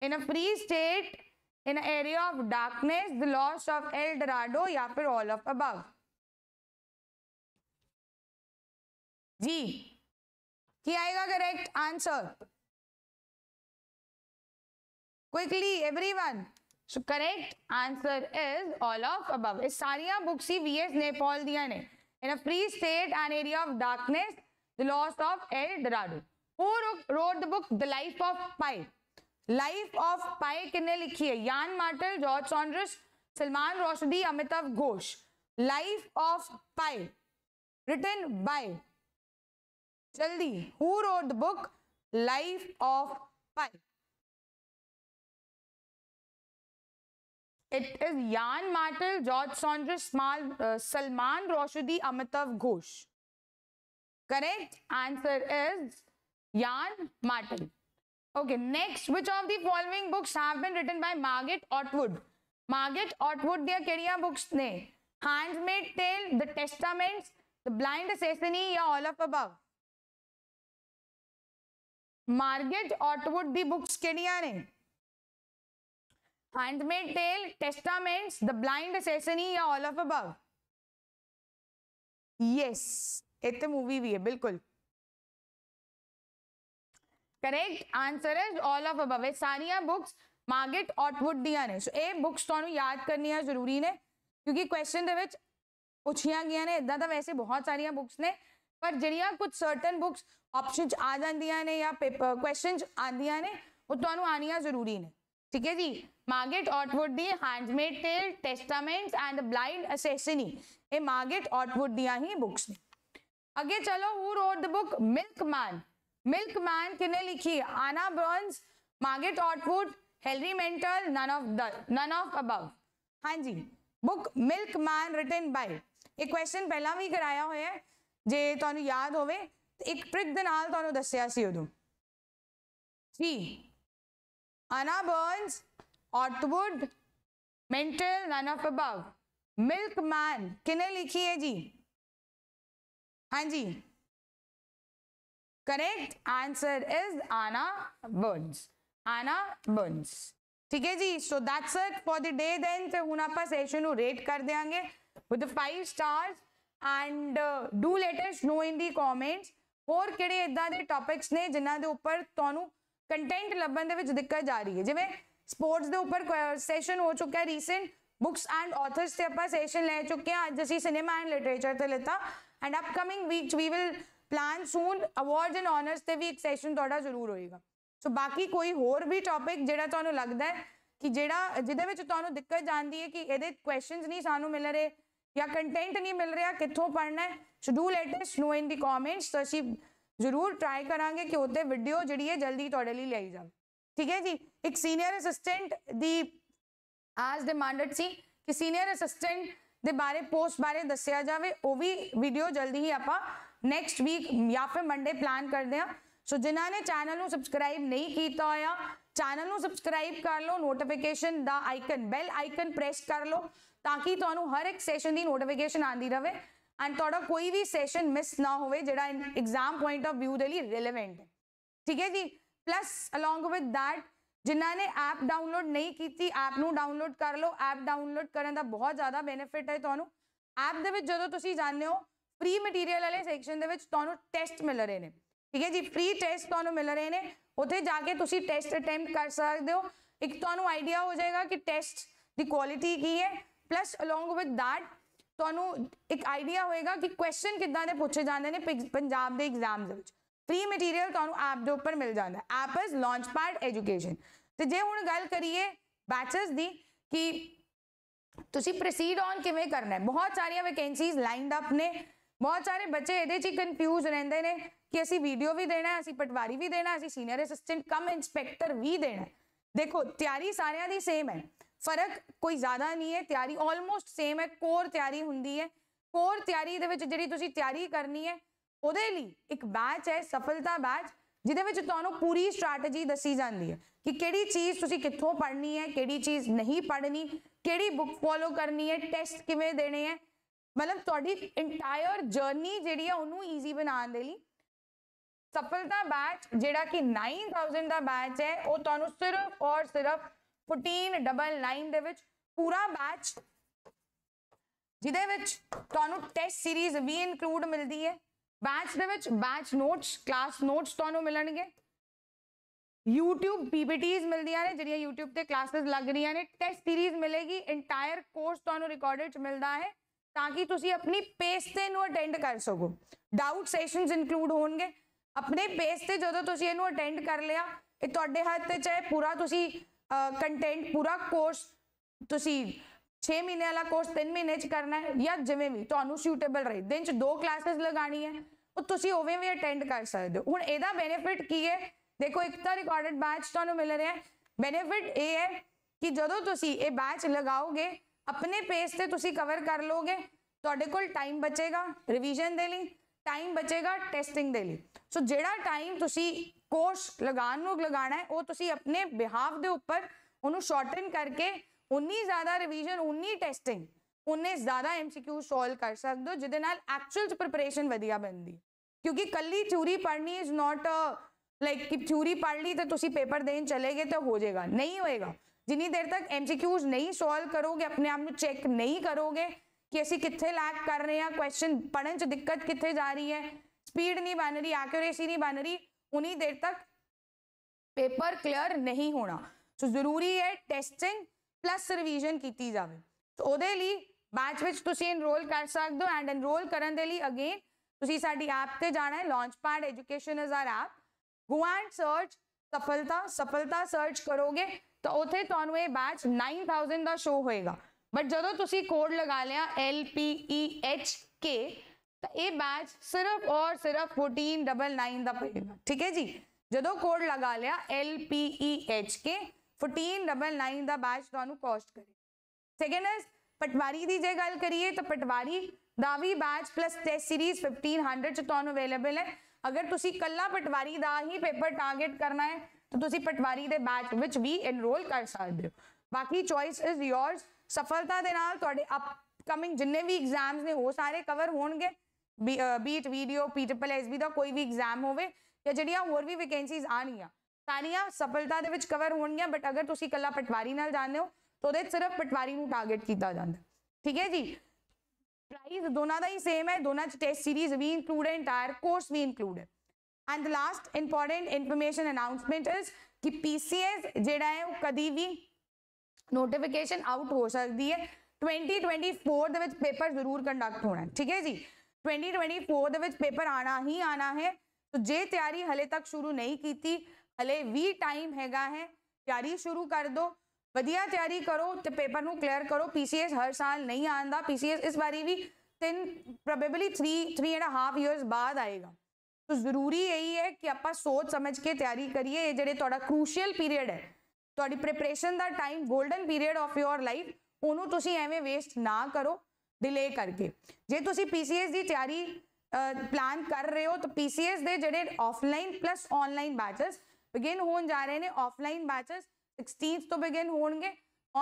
In a free state, in an area of darkness, the loss of El Dorado, or all of above. जी ये आएगा correct answer quickly everyone so correct answer is all of above इस सारिया books ही V S दिया ने in a free state an area of darkness the loss of El Dorado wrote the book the life of Pi life of Pi किन्ने लिखी है Yann Martel George Saunders Salman Rushdie Amitav Ghosh life of Pi written by जल्दी who wrote the book life of Pi It is Jan Martel, George Saunders, Mal, uh, Salman Roshdi, Amitav Ghosh. Correct answer is Jan Martel. Okay, next, which of the following books have been written by Margaret Atwood? Margaret Atwood दिया कड़िया books ने Handmaid's Tale, The Testaments, The Blind Assassin या all of above. Margaret Atwood दी books केड़िया ने handmaid tale testaments the blind assassin या all of above yes it movie भी है बिल्कुल correct answer is all of above ये सारिया बुक्स मार्गेट ऑटवुड दिया ने सो ए बुक्स तो याद करनी है जरूरी ने क्योंकि क्वेश्चन ਵਿੱਚ ਪੁੱਛੀਆਂ ਗਈਆਂ ਨੇ ਇਦਾਂ ਤਾਂ ਵੈਸੇ ਬਹੁਤ ਸਾਰੀਆਂ ਬੁੱਕਸ ਨੇ पर ਜਿਹੜੀਆਂ कुछ सर्टन बुक्स ऑप्शन आ जाए ਨੇ ਜਾਂ ਪੇਪਰ ਕੁਐਸਚਨਸ ਆਂਦੀਆਂ ਨੇ ਉਹ ਤੁਹਾਨੂੰ ठीक है जी Margaret Atwood the handmaid tale testaments and blind assassin ये मार्गेट ऑटवुड दिया ही बुक्स ने आगे चलो who wrote the book milkman milkman किने लिखी Anna Burns Margaret Atwood Henry Mantel none of the none of above हाँ जी book milkman written by ये क्वेश्चन पहला भी कराया हुआ है जे तुम ਯਾਦ ਹੋਵੇ ਇੱਕ ਪ੍ਰਿਗ ਦੇ ਨਾਲ ਤੁਹਾਨੂੰ ਦੱਸਿਆ ਸੀ ਉਦੋਂ ਸੀ Anna Burns Atwood Mantel none of milkman किने लिखी है जी हाँ जी correct answer is Anna Burns Anna Burns ठीक है जी so that's it for the day then तो हूँ आप सेशन रेट कर देंगे with five stars and do let us know in the comments ਹੋਰ ਕਿਹੜੇ ਇਦਾਂ ਦੇ ਟਾਪਿਕਸ ਨੇ ਜਿਨ੍ਹਾਂ ਦੇ ਉੱਪਰ ਤੁਹਾਨੂੰ ਕੰਟੈਂਟ ਲੱਭਣ ਦੇ ਵਿੱਚ ਦਿੱਕਤ ਆ ਰਹੀ ਹੈ ਜਿਵੇਂ ਸਪੋਰਟਸ ਦੇ ਉੱਪਰ ਸੈਸ਼ਨ ਹੋ ਚੁੱਕਾ ਹੈ ਰੀਸੈਂਟ ਬੁక్స్ ਐਂਡ ਆਥਰਸ ਤੇ ਆਪਾਂ ਸੈਸ਼ਨ ਲੈ ਚੁੱਕੇ ਹਾਂ ਅੱਜ ਅਸੀਂ ਸਿਨੇਮਾ ਐਂਡ ਲਿਟਰੇਚਰ ਤੇ ਲੇਤਾ and upcoming weeks we will plan soon awards and honours ਤੇ ਵੀ ਇੱਕ ਸੈਸ਼ਨ ਤੁਹਾਡਾ ਜ਼ਰੂਰ ਹੋਏਗਾ ਸੋ ਬਾਕੀ ਕੋਈ ਹੋਰ ਵੀ ਟਾਪਿਕ ਜਿਹੜਾ ਤੁਹਾਨੂੰ ਲੱਗਦਾ ਹੈ ਕਿ ਜਿਹੜਾ ਜਿਹਦੇ ਵਿੱਚ ਤੁਹਾਨੂੰ ਦਿੱਕਤ ਜਾਂਦੀ ਹੈ ਕਿ ਇਹਦੇ ਕੁਐਸਚਨਸ ਨਹੀਂ ਸਾਨੂੰ ਮਿਲ ਰਹੇ ਜਾਂ ਕੰਟੈਂਟ ਨਹੀਂ ਮਿਲ ਰਿਹਾ ਕਿੱਥੋਂ ਪੜਨਾ ਹੈ schedule latest know in the comments so ਅਸੀਂ ਜ਼ਰੂਰ ਟਰਾਈ ਕਰਾਂਗੇ ਕਿ ਉਹਦੇ ਵੀਡੀਓ ਜਿਹੜੀ ਹੈ ਜਲਦੀ ਤੁਹਾਡੇ ਲਈ ਲਈ ਜਾਵੇ ਠੀਕ ਹੈ ਜੀ ਇੱਕ ਸੀਨੀਅਰ ਅਸਿਸਟੈਂਟ ਦੀ ਆਸ ਡਿਮਾਂਡਡ ਸੀ ਕਿ ਸੀਨੀਅਰ ਅਸਿਸਟੈਂਟ ਦੇ ਬਾਰੇ ਪੋਸਟ ਬਾਰੇ ਦੱਸਿਆ ਜਾਵੇ ਉਹ ਵੀ ਵੀਡੀਓ ਜਲਦੀ ਹੀ ਆਪਾਂ ਨੈਕਸਟ ਵੀਕ ਜਾਂ ਫਿਰ ਮੰਡੇ ਪਲਾਨ ਕਰਦੇ ਹਾਂ ਸੋ ਜਿਨ੍ਹਾਂ ਨੇ ਚੈਨਲ ਨੂੰ ਸਬਸਕ੍ਰਾਈਬ ਨਹੀਂ ਕੀਤਾ ਹੋਇਆ ਚੈਨਲ ਨੂੰ ਸਬਸਕ੍ਰਾਈਬ ਕਰ ਲਓ ਨੋਟੀਫਿਕੇਸ਼ਨ ਦਾ ਆਈਕਨ ਬੈਲ ਆਈਕਨ ਪ੍ਰੈਸ ਕਰ ਲਓ ਤਾਂ ਕਿ ਤੁਹਾਨੂੰ ਹਰ ਇੱਕ ਸੈਸ਼ਨ ਦੀ ਨੋਟੀਫਿਕੇਸ਼ਨ ਆਂਦੀ ਰਹੇ ਐਂਡ ਤੁਹਾਡਾ ਕੋਈ ਵੀ ਸੈਸ਼ਨ ਮਿਸ ਨਾ ਹੋਵੇ ਜਿਹੜਾ ਐਗਜ਼ਾਮ ਪੁਆਇੰਟ ਆਫ View ਦੇ ਲਈ ਰਿਲੇਵੈਂਟ ਹੈ ਠੀਕ ਹੈ ਜੀ ਪਲੱਸ ਅਲੋਂਗ ਵਿਦ ਥੈਟ ਜਿਨ੍ਹਾਂ ਨੇ ਐਪ ਡਾਊਨਲੋਡ ਨਹੀਂ ਕੀਤੀ ਐਪ ਨੂੰ ਡਾਊਨਲੋਡ ਕਰ ਲਓ ਐਪ ਡਾਊਨਲੋਡ ਕਰਨ ਦਾ ਬਹੁਤ ਜ਼ਿਆਦਾ ਬੈਨੀਫਿਟ ਹੈ ਤੁਹਾਨੂੰ ਐਪ ਦੇ ਵਿੱਚ ਜਦੋਂ ਤੁਸੀਂ ਜਾਣਦੇ ਹੋ ਫ੍ਰੀ ਮਟੀਰੀਅਲ ਵਾਲੇ ਸੈਕਸ਼ਨ ਦੇ ਵਿੱਚ ਤੁਹਾਨੂੰ ਟੈਸਟ ਮਿਲ ਰਹੇ ਨੇ ਠੀਕ ਹੈ ਜੀ ਫ੍ਰੀ ਟੈਸਟ ਤੁਹਾਨੂੰ ਮਿਲ ਰਹੇ ਨੇ ਉੱਥੇ ਜਾ ਕੇ ਤੁਸੀਂ ਟੈਸਟ ਅਟੈਂਪਟ ਕਰ ਸਕਦੇ ਹੋ ਇੱਕ ਤੁਹਾਨੂੰ ਆਈਡੀਆ ਹੋ ਜਾਏਗਾ ਕਿ ਟੈਸਟ ਦੀ ਕੁਆਲਿਟੀ ਕੀ ਹੈ ਪਲੱਸ ਅਲੋਂਗ ਵਿਦ ਥੈਟ ਤੁਹਾਨੂੰ ਇੱਕ ਆਈਡੀਆ ਹੋਏਗਾ ਕਿ ਕੁਐਸਚਨ ਕਿੱਦਾਂ ਦੇ ਪੁੱਛੇ ਜਾਂਦੇ ਨੇ ਪੰਜਾਬ ਦੇ ਐਗਜ਼ਾਮਸ ਦੇ ਵਿੱਚ ਫ੍ਰੀ ਮਟੀਰੀਅਲ ਤੁਹਾਨੂੰ ਐਪ ਦੇ ਉੱਪਰ ਮਿਲ ਜਾਂਦਾ ਹੈ ਐਪ ਇਜ਼ ਲਾਂਚਪੈਡ ਐਜੂਕੇਸ਼ਨ ਤੇ ਜੇ ਹੁਣ ਗੱਲ ਕਰੀਏ ਬੈਚਸ ਦੀ ਕਿ ਤੁਸੀਂ ਪ੍ਰੋਸੀਡ ਔਨ ਕਿਵੇਂ ਕਰਨਾ ਹੈ ਬਹੁਤ ਸਾਰੀਆਂ ਵੈਕੈਂਸੀਜ਼ ਲਾਈਨਡ ਅਪ ਨੇ ਬਹੁਤ ਸਾਰੇ ਬੱਚੇ ਇਹਦੇ 'ਚ ਹੀ ਕਨਫਿਊਜ਼ ਰਹਿੰਦੇ ਨੇ ਕਿ ਅਸੀਂ ਵੀਡੀਓ ਵੀ ਦੇਣਾ ਅਸੀਂ ਪਟਵਾਰੀ ਵੀ ਦੇਣਾ ਅਸੀਂ ਸੀਨੀਅਰ ਅਸਿਸਟੈਂਟ ਕਮ ਇਨਸਪੈਕਟਰ ਵੀ ਦੇਣਾ ਦੇਖੋ ਤਿਆਰੀ ਸਾਰਿਆਂ ਦੀ ਸੇਮ ਹੈ ਫਰਕ ਕੋਈ ਜ਼ਿਆਦਾ ਨਹੀਂ ਹੈ ਤਿਆਰੀ ਆਲਮੋਸਟ ਸੇਮ ਹੈ ਕੋਰ ਤਿਆਰੀ ਹੁੰਦੀ ਹੈ ਕੋਰ ਤਿਆਰੀ ਦੇ ਵਿੱਚ ਜਿਹੜੀ ਤੁਸੀਂ ਤਿਆਰੀ ਕਰਨੀ ਹੈ ਉਹਦੇ ਲਈ ਇੱਕ ਬੈਚ ਹੈ ਸਫਲਤਾ ਬੈਚ ਜਿਹਦੇ ਵਿੱਚ ਤੁਹਾਨੂੰ ਪੂਰੀ ਸਟ੍ਰੈਟਜੀ ਦੱਸੀ ਜਾਂਦੀ ਹੈ ਕਿ ਕਿਹੜੀ ਚੀਜ਼ ਤੁਸੀਂ ਕਿੱਥੋਂ ਪੜ੍ਹਨੀ ਹੈ ਕਿਹੜੀ ਚੀਜ਼ ਨਹੀਂ ਪੜ੍ਹਨੀ ਕਿਹੜੀ ਬੁੱਕ ਫੋਲੋ ਕਰਨੀ ਹੈ ਟੈਸਟ ਕਿਵੇਂ ਦੇਣੇ ਹੈ ਮਤਲਬ ਤੁਹਾਡੀ ਇੰਟਾਇਰ ਜਰਨੀ ਜਿਹੜੀ ਆ ਉਹਨੂੰ ਈਜ਼ੀ ਬਣਾਉਣ ਦੇ ਲਈ ਸਫਲਤਾ ਬੈਚ ਜਿਹੜਾ ਕਿ 9000 ਦਾ ਬੈਚ ਹੈ ਉਹ ਤੁਹਾਨੂੰ ਸਿਰਫ ਔਰ ਸਿਰਫ 1499 ਦੇ ਵਿੱਚ ਪੂਰਾ ਬੈਚ ਜਿਹਦੇ ਵਿੱਚ ਤੁਹਾਨੂੰ ਟੈਸਟ ਸੀਰੀਜ਼ ਵੀ ਇਨਕਲੂਡ ਮਿਲਦੀ ਹੈ ਬੈਚ ਦੇ ਵਿੱਚ ਬੈਚ ਨੋਟਸ ਕਲਾਸ ਨੋਟਸ ਤੁਹਾਨੂੰ ਮਿਲਣਗੇ YouTube PPTs ਮਿਲਦੀਆਂ ਨੇ ਜਿਹੜੀਆਂ YouTube ਤੇ ਕਲਾਸਸ ਲੱਗ ਰਹੀਆਂ ਨੇ ਟੈਸਟ ਸੀਰੀਜ਼ ਮਿਲੇਗੀ ਇੰਟਾਇਰ ਕੋਰਸ ਤੁਹਾਨੂੰ ਰਿਕਾਰਡਡ ਚ ਮਿਲਦਾ ਹੈ ਤਾਂ ਕਿ ਤੁਸੀਂ ਆਪਣੀ ਪੇਸ ਤੇ ਨੂੰ ਅਟੈਂਡ ਕਰ ਸਕੋ ਡਾਊਟ ਸੈਸ਼ਨਸ ਇਨਕਲੂਡ ਹੋਣਗੇ ਆਪਣੇ ਪੇਸ ਤੇ ਜਦੋਂ ਤੁਸੀਂ ਇਹਨੂੰ ਅਟੈਂਡ ਕਰ ਲਿਆ ਇਹ ਤੁਹਾਡੇ ਹੱਥ ਤੇ ਚਾਹੇ ਪੂਰਾ ਤੁਸੀਂ ਕੰਟੈਂਟ ਪੂਰਾ ਕੋਰਸ ਤੁਸੀਂ 6 ਮਹੀਨੇ ਵਾਲਾ ਕੋਰਸ 3 ਮਹੀਨੇ ਚ ਕਰਨਾ ਹੈ ਜਾਂ ਜਿਵੇਂ ਵੀ ਤੁਹਾਨੂੰ ਸੂਟੇਬਲ ਰਹੇ ਦਿਨ ਚ ਦੋ ਕਲਾਸਿਸ ਲਗਾਣੀ ਹੈ ਉਹ ਤੁਸੀਂ ਉਵੇਂ ਵੀ ਅਟੈਂਡ ਕਰ ਸਕਦੇ ਹੋ ਹੁਣ ਇਹਦਾ ਬੈਨੀਫਿਟ ਕੀ ਹੈ ਦੇਖੋ ਇੱਕ ਤਾਂ ਰਿਕਾਰਡਡ ਬੈਚ ਤੁਹਾਨੂੰ ਮਿਲ ਰਿਹਾ ਹੈ ਬੈਨੀਫਿਟ ਇਹ ਹੈ ਕਿ ਜਦੋਂ ਤੁਸੀਂ ਇਹ ਬੈਚ ਲਗਾਓਗੇ ਆਪਣੇ ਪੇਜ ਤੇ ਤੁਸੀਂ ਕਵਰ ਕਰ ਲੋਗੇ ਤੁਹਾਡੇ ਕੋਲ ਟਾਈਮ ਬਚੇਗਾ ਰਿਵੀਜ਼ਨ ਦੇ ਲਈ ਟਾਈਮ ਬਚੇਗਾ ਟੈਸਟਿੰਗ ਦੇ ਲਈ ਸੋ ਜਿਹੜਾ ਟਾਈਮ ਤੁਸੀਂ ਕੋਰਸ ਲਗਾਉਣ ਨੂੰ ਲਗਾਣਾ ਹੈ ਉਹ ਤੁਸੀਂ ਆਪਣੇ ਬਿਹਾਵ ਦੇ ਉੱਪਰ ਉਹਨੂੰ ਸ਼ਾਰਟਨ ਕਰਕੇ ਉਨੀ ਜ਼ਿਆਦਾ ਰਿਵੀਜ਼ਨ ਉਨੀ ਟੈਸਟਿੰਗ ਉਨੇ ਜ਼ਿਆਦਾ ਐਮਸੀਕਿਊ ਸੋਲਵ ਕਰ ਸਕਦੇ ਹੋ ਜਿਹਦੇ ਨਾਲ ਐਕਚੁਅਲ ਚ ਪ੍ਰਿਪਰੇਸ਼ਨ ਵਧੀਆ ਬਣਦੀ ਕਿਉਂਕਿ ਕੱਲੀ ਥਿਊਰੀ ਪੜ੍ਹਨੀ ਇਜ਼ ਨਾਟ ਲਾਈਕ ਕਿ ਥਿਊਰੀ ਪੜ੍ਹ ਲਈ ਤੇ ਤੁਸੀਂ ਪੇਪਰ ਦੇਣ ਚਲੇ ਗਏ ਤਾਂ ਹੋ ਜਾਏਗਾ ਨਹੀਂ ਹੋਏਗਾ ਜਿੰਨੀ ਦੇਰ ਤੱਕ ਐਮਸੀਕਿਊਜ਼ ਨਹੀਂ ਸੋਲਵ ਕਰੋਗੇ ਆਪਣੇ ਆਪ ਨੂੰ ਚੈੱਕ ਨਹੀਂ ਕਰੋਗੇ ਕਿ ਅਸੀਂ ਕਿੱਥੇ ਲੈਕ ਕਰ ਰਹੇ ਹਾਂ ਕੁਐਸਚਨ ਪੜਨ ਚ ਦਿੱਕਤ ਕਿੱਥੇ ਜਾ ਰਹੀ ਹੈ ਸਪੀਡ ਨਹੀਂ ਬਣ ਰਹੀ ਐਕਿਊਰੇਸੀ ਨਹੀਂ ਬਣ ਰਹੀ ਉਨੀ ਦੇਰ ਤੱਕ ਪੇਪਰ ਕਲੀਅਰ ਨਹੀਂ ਹੋਣਾ ਸੋ ਜ਼ਰੂਰੀ ਹੈ ਟੈਸਟਿੰਗ ਪਲੱਸ ਰਿਵੀਜ਼ਨ ਕੀਤੀ ਜਾਵੇ ਸੋ ਉਹਦੇ ਲਈ ਬੈਚ ਵਿੱਚ ਤੁਸੀਂ ਇਨਰੋਲ ਕਰ ਸਕਦੇ ਹੋ ਐਂਡ ਇਨਰੋਲ ਕਰਨ ਦੇ ਲਈ ਅਗੇਨ ਤੁਸੀਂ ਸਾਡੀ ਐਪ ਤੇ ਜਾਣਾ ਹੈ ਲਾਂਚਪੈਡ education is our app go and search Safalta Safalta search ਕਰੋਗੇ ਤਾਂ ਉਥੇ ਤੁਹਾਨੂੰ ਇਹ ਬੈਚ 9000 ਦਾ ਸ਼ੋ ਹੋਏਗਾ ਬਟ ਜਦੋਂ ਤੁਸੀਂ ਕੋਡ ਲਗਾ ਲਿਆ L P E H K ਤਾਂ ਇਹ ਬੈਚ ਸਿਰਫ ਔਰ ਸਿਰਫ 1499 ਦਾ ਪਏਗਾ ਠੀਕ ਹੈ ਜੀ ਜਦੋਂ ਕੋਡ ਲਗਾ ਲਿਆ L P E H K 1499 ਦਾ ਬੈਚ ਤੁਹਾਨੂੰ ਕਾਸਟ ਕਰੇ ਸੈਕੰਡ ਇਸ ਪਟਵਾਰੀ ਦੀ ਜੇ ਗੱਲ ਕਰੀਏ ਤਾਂ ਪਟਵਾਰੀ ਦਾ ਵੀ ਬੈਚ ਪਲੱਸ ਟੈਸਟ ਸੀਰੀਜ਼ 1500 ਚ ਤੁਹਾਨੂੰ ਅਵੇਲੇਬਲ ਹੈ ਅਗਰ ਤੁਸੀਂ ਕੱਲਾ ਪਟਵਾਰੀ ਦਾ ਹੀ ਪੇਪਰ ਟਾਰਗੇਟ ਕਰਨਾ ਹੈ ਤਾਂ ਤੁਸੀਂ ਪਟਵਾਰੀ ਦੇ ਬੈਚ ਵਿੱਚ ਵੀ ਐਨਰੋਲ ਕਰ ਸਕਦੇ ਹੋ ਬਾਕੀ ਚੋਇਸ ਇਜ਼ ਯੋਰਸ ਸਫਲਤਾ ਦੇ ਨਾਲ ਤੁਹਾਡੇ ਅਪਕਮਿੰਗ ਜਿੰਨੇ ਵੀ ਐਗਜ਼ਾਮਸ ਨੇ ਉਹ ਸਾਰੇ ਕਵਰ ਹੋਣਗੇ ਬੀਟ ਵੀਡੀਓ ਪੀਟੀਪਲ ਐਸਬੀ ਦਾ ਕੋਈ ਵੀ ਐਗਜ਼ਾਮ ਹੋਵੇ ਜਾਂ ਜਿਹੜੀਆਂ ਹੋਰ ਵੀ ਵੈਕੈਂਸੀਜ਼ ਆਣੀਆਂ ਸਾਰੀਆਂ ਸਫਲਤਾ ਦੇ ਵਿੱਚ ਕਵਰ ਹੋਣਗੀਆਂ ਬਟ ਅਗਰ ਤੁਸੀਂ ਕੱਲਾ ਪਟਵਾਰੀ ਨਾਲ ਜਾਣਦੇ ਹੋ ਤਾਂ ਉਹਦੇ ਸਿਰਫ ਪਟਵਾਰੀ ਨੂੰ ਟਾਰਗੇਟ ਕੀਤਾ ਜਾਂਦਾ ਠੀਕ ਹੈ ਜੀ ਪ੍ਰਾਈਸ ਦੋਨਾਂ ਦਾ ਹੀ ਸੇਮ ਹੈ ਦੋਨਾਂ ਚ ਟੈਸਟ ਸੀਰੀਜ਼ ਵੀ ਇਨਕਲੂਡ ਐਂਟਾਇਰ ਕੋਰਸ ਵੀ ਇਨਕਲੂਡ ਹੈ and the last important information announcement is ਕਿ ਪੀਸੀਐਸ ਜਿਹੜਾ ਹੈ ਉਹ ਕਦੀ ਵੀ ਨੋਟੀਫਿਕੇਸ਼ਨ ਆਊਟ ਹੋ ਸਕਦੀ ਹੈ 2024 ਦੇ ਵਿੱਚ ਪੇਪਰ ਜ਼ਰੂਰ ਕੰਡਕਟ ਹੋਣਾ ਠੀਕ ਹੈ ਜੀ 2024 ਦੇ ਵਿੱਚ ਪੇਪਰ ਆਣਾ ਹੀ ਆਣਾ ਹੈ ਤੋ ਜੇ ਤਿਆਰੀ ਹਲੇ ਤੱਕ ਸ਼ੁਰੂ ਨਹੀਂ ਕੀਤੀ ਹਲੇ ਵੀ ਟਾਈਮ ਹੈਗਾ ਹੈ ਤਿਆਰੀ ਸ਼ੁਰੂ ਕਰ ਦਿਓ ਵਧੀਆ ਤਿਆਰੀ ਕਰੋ ਤੇ ਪੇਪਰ ਨੂੰ ਕਲੀਅਰ ਕਰੋ ਪੀਸੀਐਸ ਹਰ ਸਾਲ ਨਹੀਂ ਆਂਦਾ ਪੀਸੀਐਸ ਇਸ ਵਾਰੀ ਵੀ ਤਿੰਨ ਪ੍ਰੋਬੇਬਲੀ 3 3 ਐਂਡ ਹਾਫ ਇਅਰਸ ਬਾਅਦ ਆਏਗਾ ਸੋ ਜ਼ਰੂਰੀ ਇਹੀ ਹੈ ਕਿ ਆਪਾਂ ਸੋਚ ਸਮਝ ਕੇ ਤਿਆਰੀ ਕਰੀਏ ਇਹ ਜਿਹੜੇ ਤੁਹਾਡਾ ਕ੍ਰੂਸ਼ੀਅਲ ਪੀਰੀਅਡ ਹੈ ਤੁਹਾਡੀ ਪ੍ਰੈਪਰੇਸ਼ਨ ਦਾ time golden period of your life ਉਹਨੂੰ ਤੁਸੀਂ ਐਵੇਂ ਵੇਸਟ ਨਾ ਕਰੋ ਡਿਲੇ ਕਰਕੇ ਜੇ ਤੁਸੀਂ ਪੀਸੀਐਸ ਦੀ ਤਿਆਰੀ ਪਲਾਨ ਕਰ ਰਹੇ ਹੋ ਤਾਂ ਪੀਸੀਐਸ ਦੇ ਜਿਹੜੇ offline plus online batches begin ਹੋਣ ਜਾ ਰਹੇ ਨੇ ਆਫਲਾਈਨ ਬੈਚਸ 16th ਤੋਂ ਬਿਗਿਨ ਹੋਣਗੇ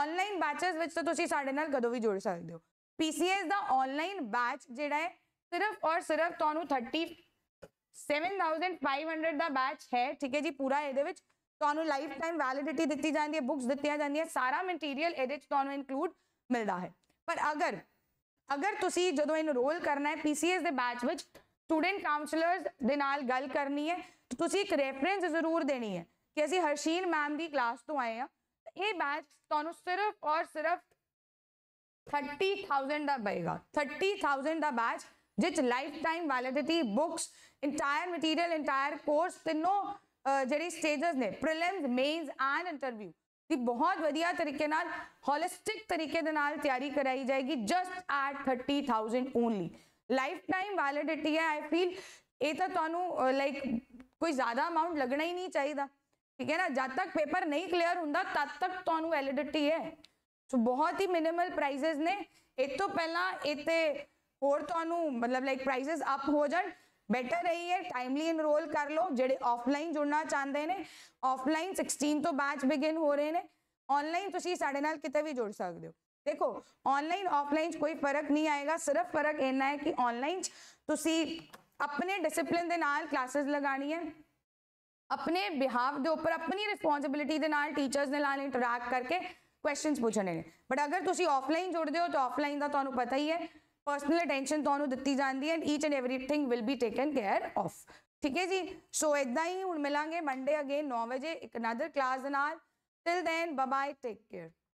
ਆਨਲਾਈਨ ਬੈਚਸ ਵਿੱਚ ਤਾਂ ਤੁਸੀਂ ਸਾਡੇ ਨਾਲ ਕਦੋਂ ਵੀ ਜੁੜ ਸਕਦੇ ਹੋ ਪੀਸੀਐਸ ਦਾ ਆਨਲਾਈਨ ਬੈਚ ਜਿਹੜਾ ਹੈ ਸਿਰਫ ਔਰ ਸਿਰਫ ਤੁਹਾਨੂੰ 30 7500 ਦਾ ਬੈਚ ਹੈ ਠੀਕ ਹੈ ਜੀ ਪੂਰਾ ਇਹਦੇ ਵਿੱਚ ਤੁਹਾਨੂੰ ਲਾਈਫ ਟਾਈਮ ਵੈਲਿਡਿਟੀ ਦਿੱਤੀ ਜਾਂਦੀ ਹੈ ਬੁక్స్ ਦਿੱਤੀਆਂ ਜਾਂਦੀਆਂ ਸਾਰਾ ਮਟੀਰੀਅਲ ਇਹਦੇ ਵਿੱਚ ਤੁਹਾਨੂੰ ਇਨਕਲੂਡ ਮਿਲਦਾ ਹੈ ਪਰ ਅਗਰ ਅਗਰ ਤੁਸੀਂ ਜਦੋਂ ਇਨਰੋਲ ਕਰਨਾ ਹੈ ਪੀਸੀਐਸ ਦੇ ਬੈਚ ਵਿੱਚ ਸਟੂਡੈਂਟ ਕਾਉਂਸਲਰਸ ਦੇ ਨਾਲ ਗੱਲ ਕਰਨੀ ਹੈ ਤੁਸੀਂ ਇੱਕ ਰੈਫਰੈਂਸ ਜ਼ਰੂਰ ਦੇਣੀ ਹੈ ਕਿ ਅਸੀਂ ਹਰਸ਼ੀਨ ਮੈਮ ਦੀ ਕਲਾਸ ਤੋਂ ਆਏ ਆ ਇਹ ਬੈਚ ਤੁਹਾਨੂੰ ਸਿਰਫ ਔਰ ਸਿਰਫ 30000 ਦਾ ਪਏਗਾ 30000 ਦਾ ਬੈਚ ਜਿਸ life time validity books entire material entire course ਤਿੰਨੋਂ ਜਿਹੜੀ ਸਟੇजेस ਨੇ ਪ੍ਰੀਲਿਮਸ ਮੇਨਸ ਐਂਡ ਇੰਟਰਵਿਊ ਦੀ ਬਹੁਤ ਵਧੀਆ ਤਰੀਕੇ ਨਾਲ ਹੋਲਿਸਟਿਕ ਤਰੀਕੇ ਦੇ ਨਾਲ ਤਿਆਰੀ ਕਰਾਈ ਜਾਏਗੀ just at 30000 only life time validity ਹੈ ਆਈ ਫੀਲ ਇਹ ਤਾਂ ਤੁਹਾਨੂੰ ਲਾਈਕ ਕੋਈ ਜ਼ਿਆਦਾ ਅਮਾਉਂਟ ਲੱਗਣਾ ਹੀ ਨਹੀਂ ਚਾਹੀਦਾ ਠੀਕ ਹੈ ਨਾ ਜਦ ਤੱਕ ਪੇਪਰ ਨਹੀਂ ਕਲੀਅਰ ਹੁੰਦਾ ਤਦ ਤੱਕ ਤੁਹਾਨੂੰ ਵੈਲਿਡਿਟੀ ਹੈ ਸੋ ਬਹੁਤ ਹੀ ਮਿਨੀਮਲ ਪ੍ਰਾਈਸਸ ਨੇ ਇਹ ਤੋਂ ਪਹਿਲਾਂ ਇਹ ਤੇ ਹੋਰ ਤੁਹਾਨੂੰ ਮਤਲਬ ਲਾਈਕ ਪ੍ਰਾਈਸਸ ਅਪ ਹੋ ਜਾਣ ਬੈਟਰ ਰਹੀ ਹੈ ਟਾਈਮਲੀ ਇਨਰੋਲ ਕਰ ਲਓ ਜਿਹੜੇ ਆਫਲਾਈਨ ਜੁੜਨਾ ਚਾਹੁੰਦੇ ਨੇ ਆਫਲਾਈਨ 16 ਤੋਂ ਬੈਚ ਬਿਗਨ ਹੋ ਰਹੇ ਨੇ ਆਨਲਾਈਨ ਤੁਸੀਂ ਸਾਡੇ ਨਾਲ ਕਿਤੇ ਵੀ ਜੁੜ ਸਕਦੇ ਹੋ ਦੇਖੋ ਆਨਲਾਈਨ ਆਫਲਾਈਨ ਕੋਈ ਫਰਕ ਨਹੀਂ ਆਏਗਾ ਸਿਰਫ ਫਰਕ ਇਹਨਾਂ ਹੈ ਕਿ ਆਨਲਾਈਨ ਤੁਸੀਂ ਆਪਣੇ ਡਿਸਪਲਿਨ ਦੇ ਨਾਲ ਕਲਾसेस ਲਗਾਣੀ ਹੈ ਆਪਣੇ ਬਿਹਾਵ ਦੇ ਉੱਪਰ ਆਪਣੀ ਰਿਸਪੌਂਸਿਬਿਲਿਟੀ ਦੇ ਨਾਲ ਟੀਚਰਸ ਦੇ ਨਾਲ ਇੰਟਰੈਕਟ ਕਰਕੇ ਕੁਐਸਚਨਸ ਪੁੱਛਣੇ ਨੇ ਬਟ ਅਗਰ ਤੁਸੀਂ ਆਫਲਾਈਨ ਜੁੜਦੇ ਹੋ ਤਾਂ ਆਫਲਾਈਨ ਦਾ ਤੁਹਾਨੂੰ ਪਤਾ ਹੀ ਹੈ ਪਰਸਨਲ ਅਟੈਂਸ਼ਨ ਤੁਹਾਨੂੰ ਦਿੱਤੀ ਜਾਂਦੀ ਹੈ and each and everything will be taken care of ਠੀਕ ਹੈ ਜੀ ਸੋ ਇਦਾਂ ਹੀ ਹੁਣ ਮਿਲਾਂਗੇ ਮੰਡੇ ਅਗੇ 9 ਵਜੇ ਇੱਕ ਅਨਦਰ ਕਲਾਸ ਦੇ ਨਾਲ till then bye bye take care